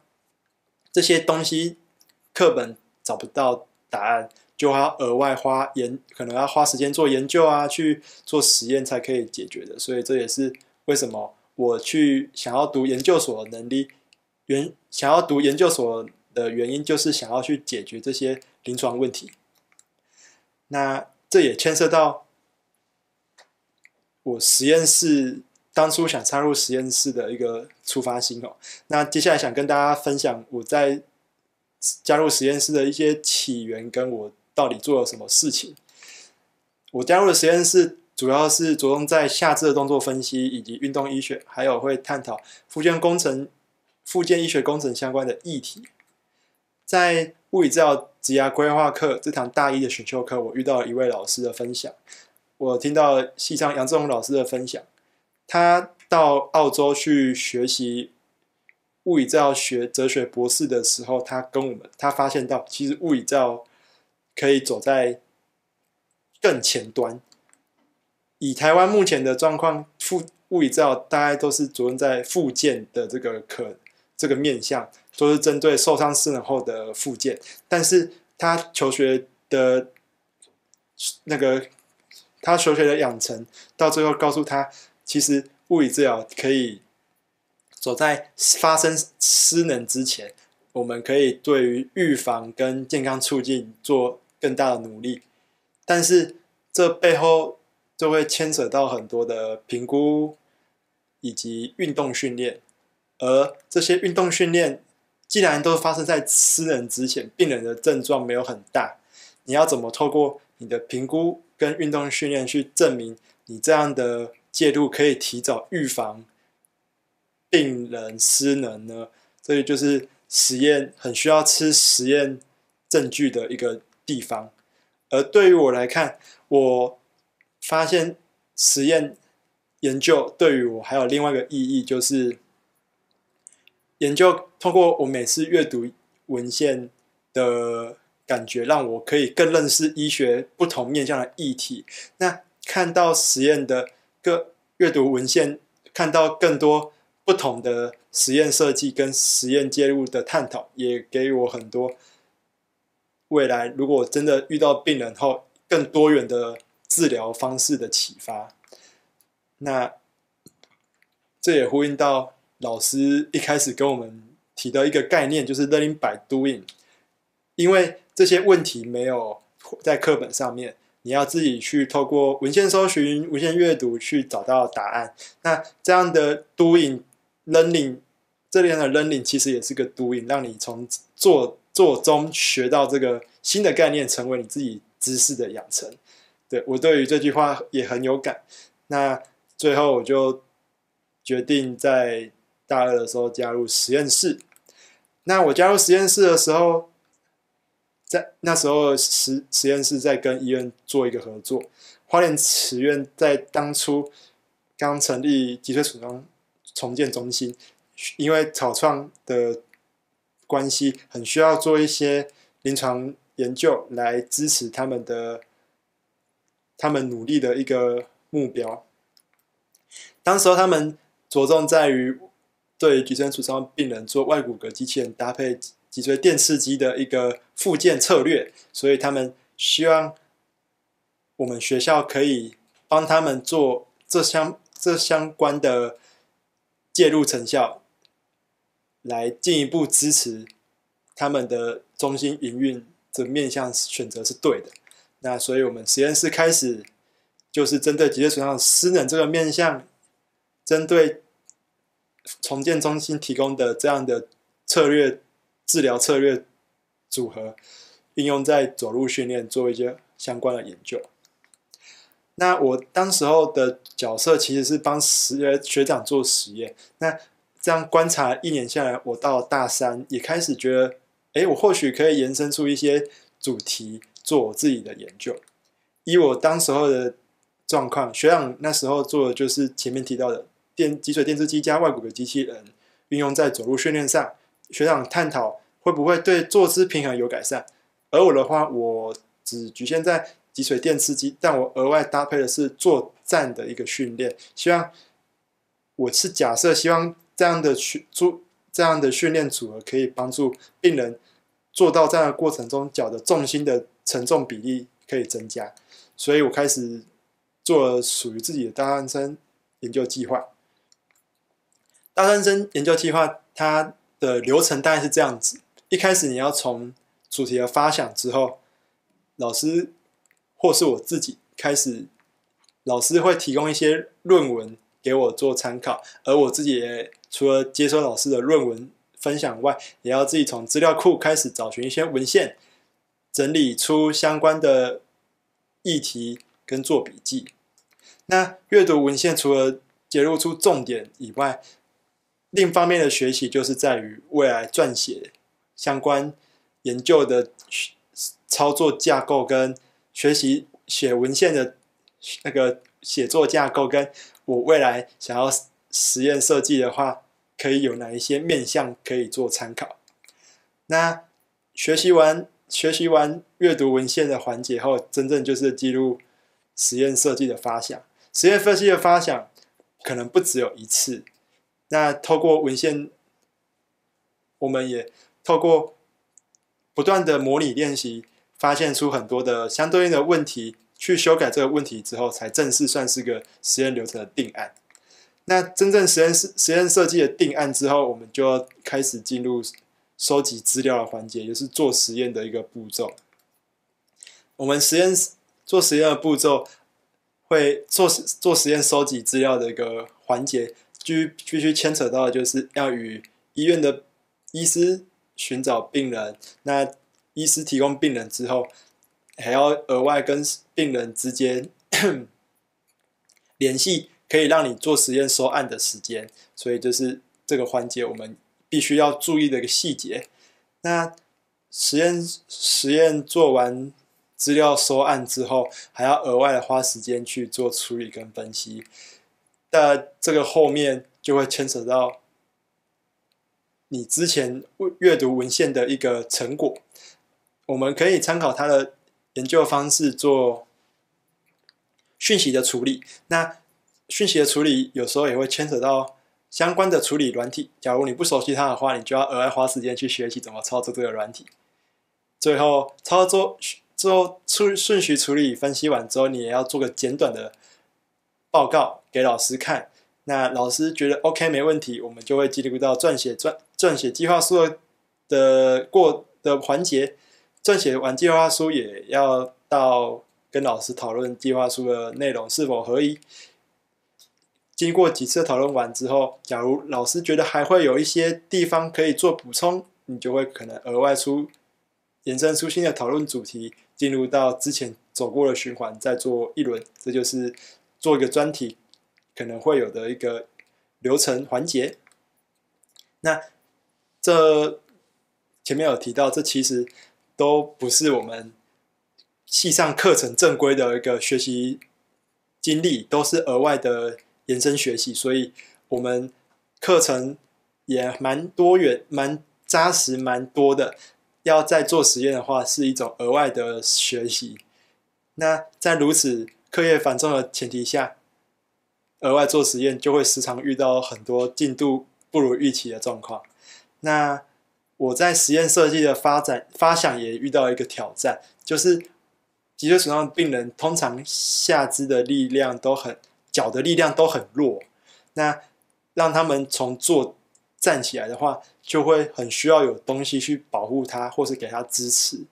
这些东西课本找不到答案，就要额外花研，可能要花时间做研究啊，去做实验才可以解决的。所以这也是为什么我去想要读研究所的能力原。想要读研究所的原因，就是想要去解决这些临床问题。那这也牵涉到我实验室当初想插入实验室的一个出发哦。那接下来想跟大家分享我在加入实验室的一些起源，跟我到底做了什么事情。我加入的实验室主要是着重在下肢的动作分析，以及运动医学，还有会探讨复件工程。附件医学工程相关的议题，在物理治疗职业规划课这堂大一的选修课，我遇到了一位老师的分享。我听到西昌杨志宏老师的分享，他到澳洲去学习物理治疗学哲学博士的时候，他跟我们他发现到，其实物理治疗可以走在更前端。以台湾目前的状况，附物理治疗大概都是主任在复件的这个课。这个面向，都是针对受伤失能后的复健，但是他求学的那个，他求学的养成，到最后告诉他，其实物理治疗可以，走在发生失能之前，我们可以对于预防跟健康促进做更大的努力，但是这背后就会牵扯到很多的评估，以及运动训练。而这些运动训练，既然都发生在私人之前，病人的症状没有很大，你要怎么透过你的评估跟运动训练去证明你这样的介入可以提早预防病人失能呢？所以就是实验很需要吃实验证据的一个地方。而对于我来看，我发现实验研究对于我还有另外一个意义就是。研究通过我每次阅读文献的感觉，让我可以更认识医学不同面向的议题。那看到实验的各阅读文献，看到更多不同的实验设计跟实验介入的探讨，也给我很多未来如果真的遇到病人后更多元的治疗方式的启发。那这也呼应到。老师一开始跟我们提的一个概念就是 learning by doing，因为这些问题没有在课本上面，你要自己去透过文献搜寻、文献阅读去找到答案。那这样的 doing learning 这边的 learning 其实也是个 doing，让你从做做中学到这个新的概念，成为你自己知识的养成。对我对于这句话也很有感。那最后我就决定在。大二的时候加入实验室，那我加入实验室的时候，在那时候实实验室在跟医院做一个合作。花莲慈院在当初刚成立脊髓损伤重建中心，因为草创的关系，很需要做一些临床研究来支持他们的他们努力的一个目标。当时候他们着重在于。对脊椎损伤病人做外骨骼机器人搭配脊椎电刺激的一个复健策略，所以他们希望我们学校可以帮他们做这相这相关的介入成效，来进一步支持他们的中心营运的面向选择是对的。那所以我们实验室开始就是针对脊椎损伤失能这个面向，针对。重建中心提供的这样的策略治疗策略组合，运用在走路训练做一些相关的研究。那我当时候的角色其实是帮实学长做实验。那这样观察一年下来，我到大三也开始觉得，哎，我或许可以延伸出一些主题做我自己的研究。以我当时候的状况，学长那时候做的就是前面提到的。电脊髓电刺激加外骨骼机器人运用在走路训练上，学长探讨会不会对坐姿平衡有改善。而我的话，我只局限在脊髓电刺激，但我额外搭配的是坐站的一个训练。希望我是假设，希望这样的训做这样的训练组合可以帮助病人做到这样的过程中脚的重心的承重比例可以增加。所以我开始做了属于自己的大汗生研究计划。大三生研究计划，它的流程大概是这样子：一开始你要从主题的发想之后，老师或是我自己开始，老师会提供一些论文给我做参考，而我自己除了接收老师的论文分享外，也要自己从资料库开始找寻一些文献，整理出相关的议题跟做笔记。那阅读文献除了揭露出重点以外，另方面的学习就是在于未来撰写相关研究的操作架构跟学习写文献的那个写作架构，跟我未来想要实验设计的话，可以有哪一些面向可以做参考？那学习完学习完阅读文献的环节后，真正就是记录实验设计的发想、实验分析的发想，可能不只有一次。那透过文献，我们也透过不断的模拟练习，发现出很多的相对应的问题，去修改这个问题之后，才正式算是个实验流程的定案。那真正实验室实验设计的定案之后，我们就要开始进入收集资料的环节，也是做实验的一个步骤。我们实验做实验的步骤，会做做实验收集资料的一个环节。就必须牵扯到，就是要与医院的医师寻找病人，那医师提供病人之后，还要额外跟病人之间 联系，可以让你做实验收案的时间。所以，就是这个环节我们必须要注意的一个细节。那实验实验做完资料收案之后，还要额外花时间去做处理跟分析。那这个后面就会牵扯到你之前阅读文献的一个成果，我们可以参考他的研究方式做讯息的处理。那讯息的处理有时候也会牵扯到相关的处理软体，假如你不熟悉它的话，你就要额外花时间去学习怎么操作这个软体。最后，操作之后顺顺序处理分析完之后，你也要做个简短的。报告给老师看，那老师觉得 OK 没问题，我们就会进入到撰写撰撰写计划书的过的环节。撰写完计划书也要到跟老师讨论计划书的内容是否合宜。经过几次讨论完之后，假如老师觉得还会有一些地方可以做补充，你就会可能额外出延伸出新的讨论主题，进入到之前走过的循环，再做一轮。这就是。做一个专题，可能会有的一个流程环节。那这前面有提到，这其实都不是我们系上课程正规的一个学习经历，都是额外的延伸学习。所以我们课程也蛮多元、蛮扎实、蛮多的。要再做实验的话，是一种额外的学习。那在如此。课业繁重的前提下，额外做实验就会时常遇到很多进度不如预期的状况。那我在实验设计的发展发想也遇到一个挑战，就是脊椎损伤病人通常下肢的力量都很，脚的力量都很弱。那让他们从坐站起来的话，就会很需要有东西去保护他，或是给他支持，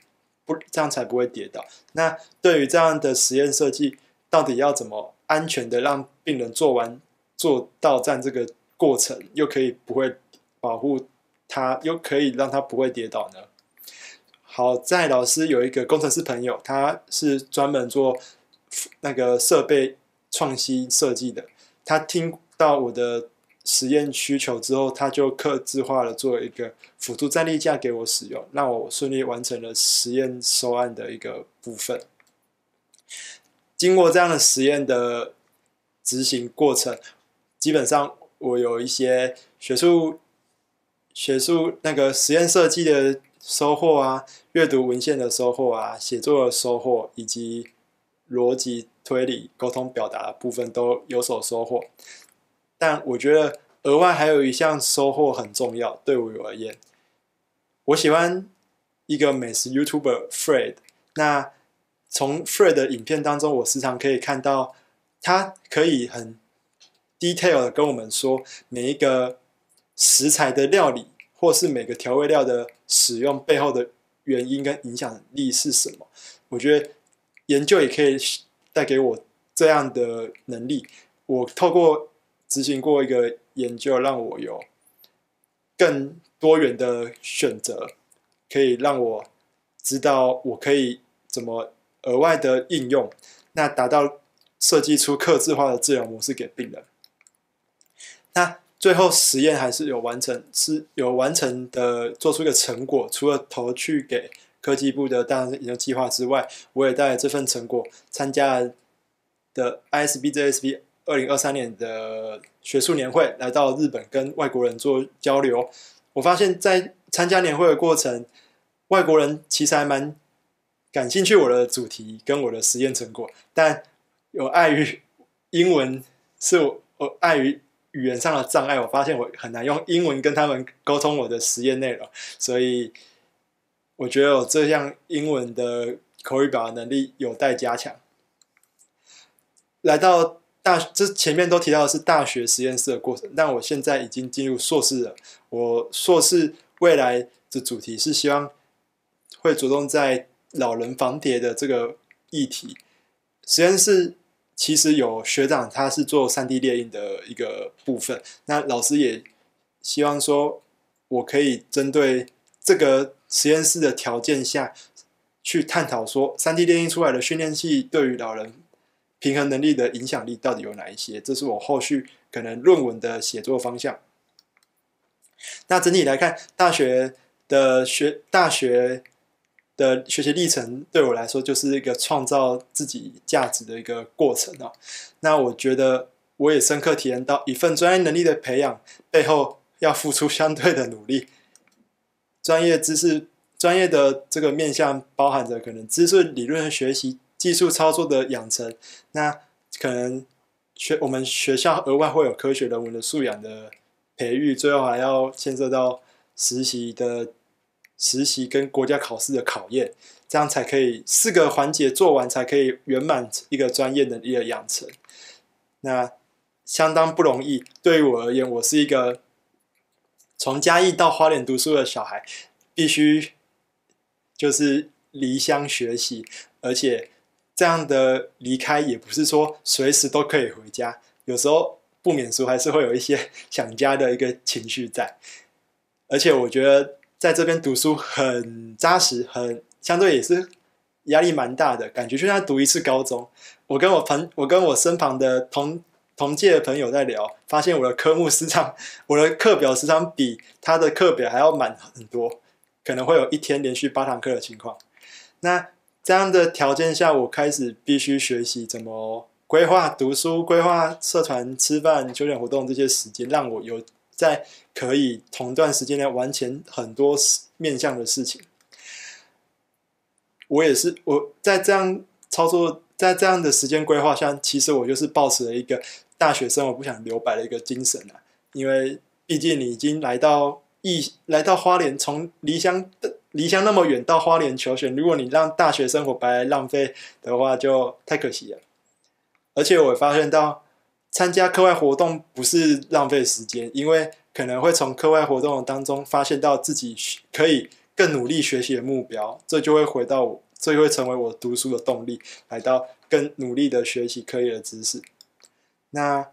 不这样才不会跌倒。那对于这样的实验设计，到底要怎么安全的让病人做完做到站这个过程，又可以不会保护他，又可以让他不会跌倒呢？好在老师有一个工程师朋友，他是专门做那个设备创新设计的。他听到我的实验需求之后，他就刻制化了做一个辅助站立架给我使用，让我顺利完成了实验收案的一个部分。经过这样的实验的执行过程，基本上我有一些学术、学术那个实验设计的收获啊，阅读文献的收获啊，写作的收获，以及逻辑推理、沟通表达的部分都有所收获。但我觉得额外还有一项收获很重要，对我而言，我喜欢一个美食 YouTuber Fred，那。从 Fre 的影片当中，我时常可以看到他可以很 detail 的跟我们说每一个食材的料理，或是每个调味料的使用背后的原因跟影响力是什么。我觉得研究也可以带给我这样的能力。我透过执行过一个研究，让我有更多元的选择，可以让我知道我可以怎么。额外的应用，那达到设计出刻字化的治疗模式给病人。那最后实验还是有完成，是有完成的，做出一个成果。除了投去给科技部的当然研究计划之外，我也带了这份成果参加了的 ISBJSB 二零二三年的学术年会，来到日本跟外国人做交流。我发现，在参加年会的过程，外国人其实还蛮。感兴趣我的主题跟我的实验成果，但有碍于英文是我碍于语言上的障碍，我发现我很难用英文跟他们沟通我的实验内容，所以我觉得我这项英文的口语表达能力有待加强。来到大这前面都提到的是大学实验室的过程，但我现在已经进入硕士了。我硕士未来的主题是希望会着重在。老人防跌的这个议题，实验室其实有学长，他是做三 D 列印的一个部分。那老师也希望说，我可以针对这个实验室的条件下去探讨，说三 D 列印出来的训练器对于老人平衡能力的影响力到底有哪一些？这是我后续可能论文的写作方向。那整体来看，大学的学大学。的学习历程对我来说，就是一个创造自己价值的一个过程啊。那我觉得，我也深刻体验到，一份专业能力的培养背后要付出相对的努力。专业知识、专业的这个面向，包含着可能知识理论的学习、技术操作的养成。那可能学我们学校额外会有科学人文的素养的培育，最后还要牵涉到实习的。实习跟国家考试的考验，这样才可以四个环节做完，才可以圆满一个专业能力的养成。那相当不容易。对于我而言，我是一个从嘉义到花莲读书的小孩，必须就是离乡学习，而且这样的离开也不是说随时都可以回家。有时候不免俗，还是会有一些想家的一个情绪在。而且我觉得。在这边读书很扎实，很相对也是压力蛮大的感觉。就像读一次高中，我跟我朋，我跟我身旁的同同届的朋友在聊，发现我的科目时常，我的课表时常比他的课表还要满很多，可能会有一天连续八堂课的情况。那这样的条件下，我开始必须学习怎么规划读书、规划社团、吃饭、休闲活动这些时间，让我有在。可以同段时间内完成很多事面向的事情。我也是我在这样操作，在这样的时间规划下，其实我就是保持了一个大学生我不想留白的一个精神了。因为毕竟你已经来到一来到花莲，从离乡离乡那么远到花莲求学，如果你让大学生活白浪费的话，就太可惜了。而且我发现到参加课外活动不是浪费时间，因为。可能会从课外活动当中发现到自己可以更努力学习的目标，这就会回到我，这就会成为我读书的动力，来到更努力的学习科研的知识。那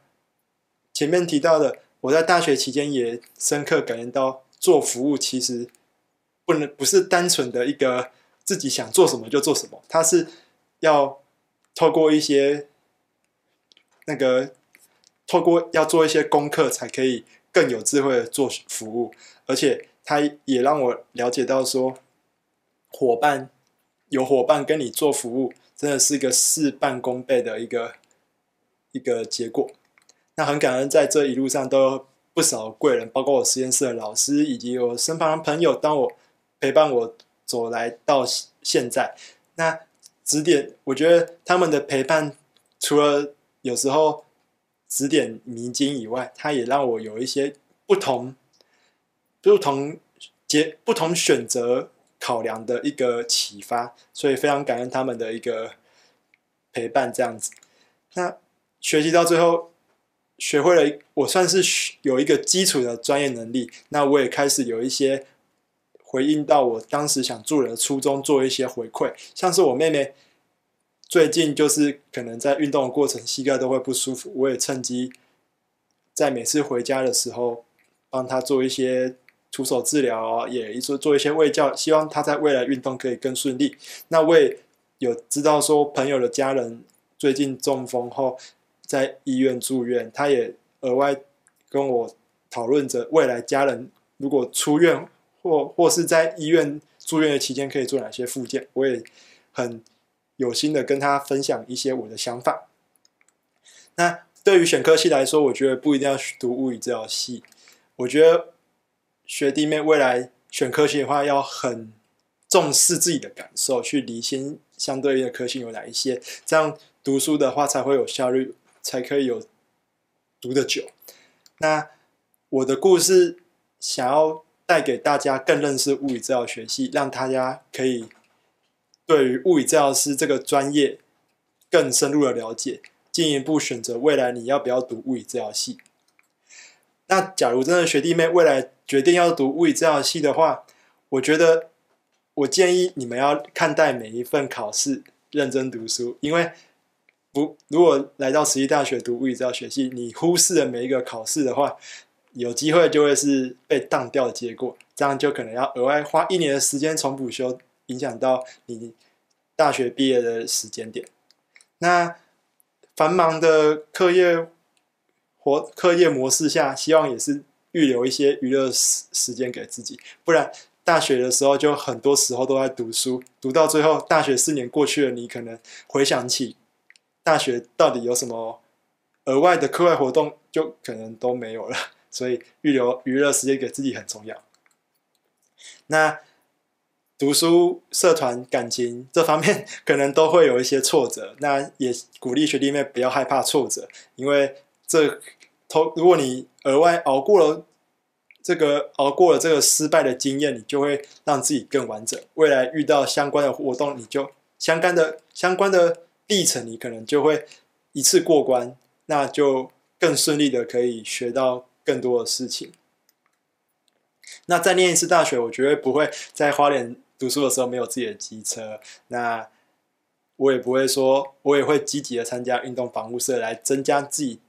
前面提到的，我在大学期间也深刻感觉到，做服务其实不能不是单纯的一个自己想做什么就做什么，它是要透过一些那个透过要做一些功课才可以。更有智慧的做服务，而且他也让我了解到说，伙伴有伙伴跟你做服务，真的是一个事半功倍的一个一个结果。那很感恩在这一路上都有不少贵人，包括我实验室的老师以及我身旁的朋友，当我陪伴我走来到现在，那指点我觉得他们的陪伴，除了有时候。指点迷津以外，他也让我有一些不同、不同结、不同选择考量的一个启发，所以非常感恩他们的一个陪伴，这样子。那学习到最后，学会了，我算是有一个基础的专业能力。那我也开始有一些回应到我当时想做的初衷，做一些回馈，像是我妹妹。最近就是可能在运动的过程，膝盖都会不舒服。我也趁机在每次回家的时候帮他做一些徒手治疗也也做做一些胃教，希望他在未来运动可以更顺利。那我也有知道说朋友的家人最近中风后在医院住院，他也额外跟我讨论着未来家人如果出院或或是在医院住院的期间可以做哪些复健，我也很。有心的跟他分享一些我的想法。那对于选科系来说，我觉得不一定要去读物理这疗系。我觉得学弟妹未来选科系的话，要很重视自己的感受，去理清相对应的科系有哪一些，这样读书的话才会有效率，才可以有读的久。那我的故事想要带给大家更认识物理这疗学系，让大家可以。对于物理治疗师这个专业更深入的了解，进一步选择未来你要不要读物理治疗系。那假如真的学弟妹未来决定要读物理治疗系的话，我觉得我建议你们要看待每一份考试认真读书，因为不如果来到实际大学读物理治疗学系，你忽视了每一个考试的话，有机会就会是被当掉的结果，这样就可能要额外花一年的时间重补修。影响到你大学毕业的时间点。那繁忙的课业活课业模式下，希望也是预留一些娱乐时时间给自己，不然大学的时候就很多时候都在读书，读到最后大学四年过去了，你可能回想起大学到底有什么额外的课外活动，就可能都没有了。所以预留娱乐时间给自己很重要。那。读书、社团、感情这方面，可能都会有一些挫折。那也鼓励学弟妹不要害怕挫折，因为这头，如果你额外熬过了这个，熬过了这个失败的经验，你就会让自己更完整。未来遇到相关的活动，你就相关的相关的历程，你可能就会一次过关，那就更顺利的可以学到更多的事情。那再念一次大学，我绝对不会在花莲。读书的时候没有自己的机车，那我也不会说，我也会积极的参加运动防护社来增加自己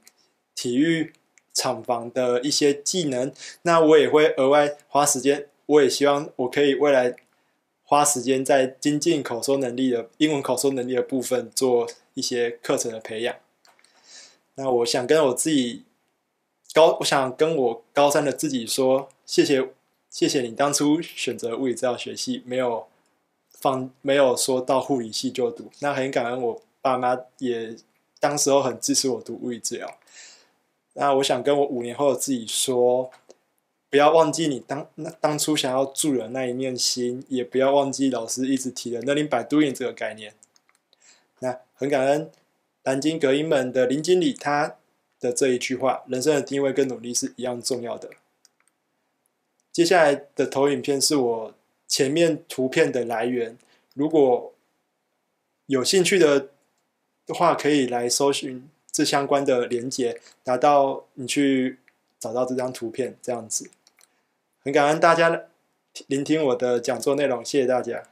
体育厂房的一些技能。那我也会额外花时间，我也希望我可以未来花时间在精进口说能力的英文口说能力的部分做一些课程的培养。那我想跟我自己高，我想跟我高三的自己说，谢谢。谢谢你当初选择物理治疗学系，没有放没有说到护理系就读。那很感恩我爸妈也，当时候很支持我读物理治疗。那我想跟我五年后的自己说，不要忘记你当那当初想要助人那一面心，也不要忘记老师一直提的那零摆 doing 这个概念。那很感恩南京隔音门的林经理他的这一句话，人生的定位跟努力是一样重要的。接下来的投影片是我前面图片的来源，如果有兴趣的话，可以来搜寻这相关的连接，达到你去找到这张图片这样子。很感恩大家聆听我的讲座内容，谢谢大家。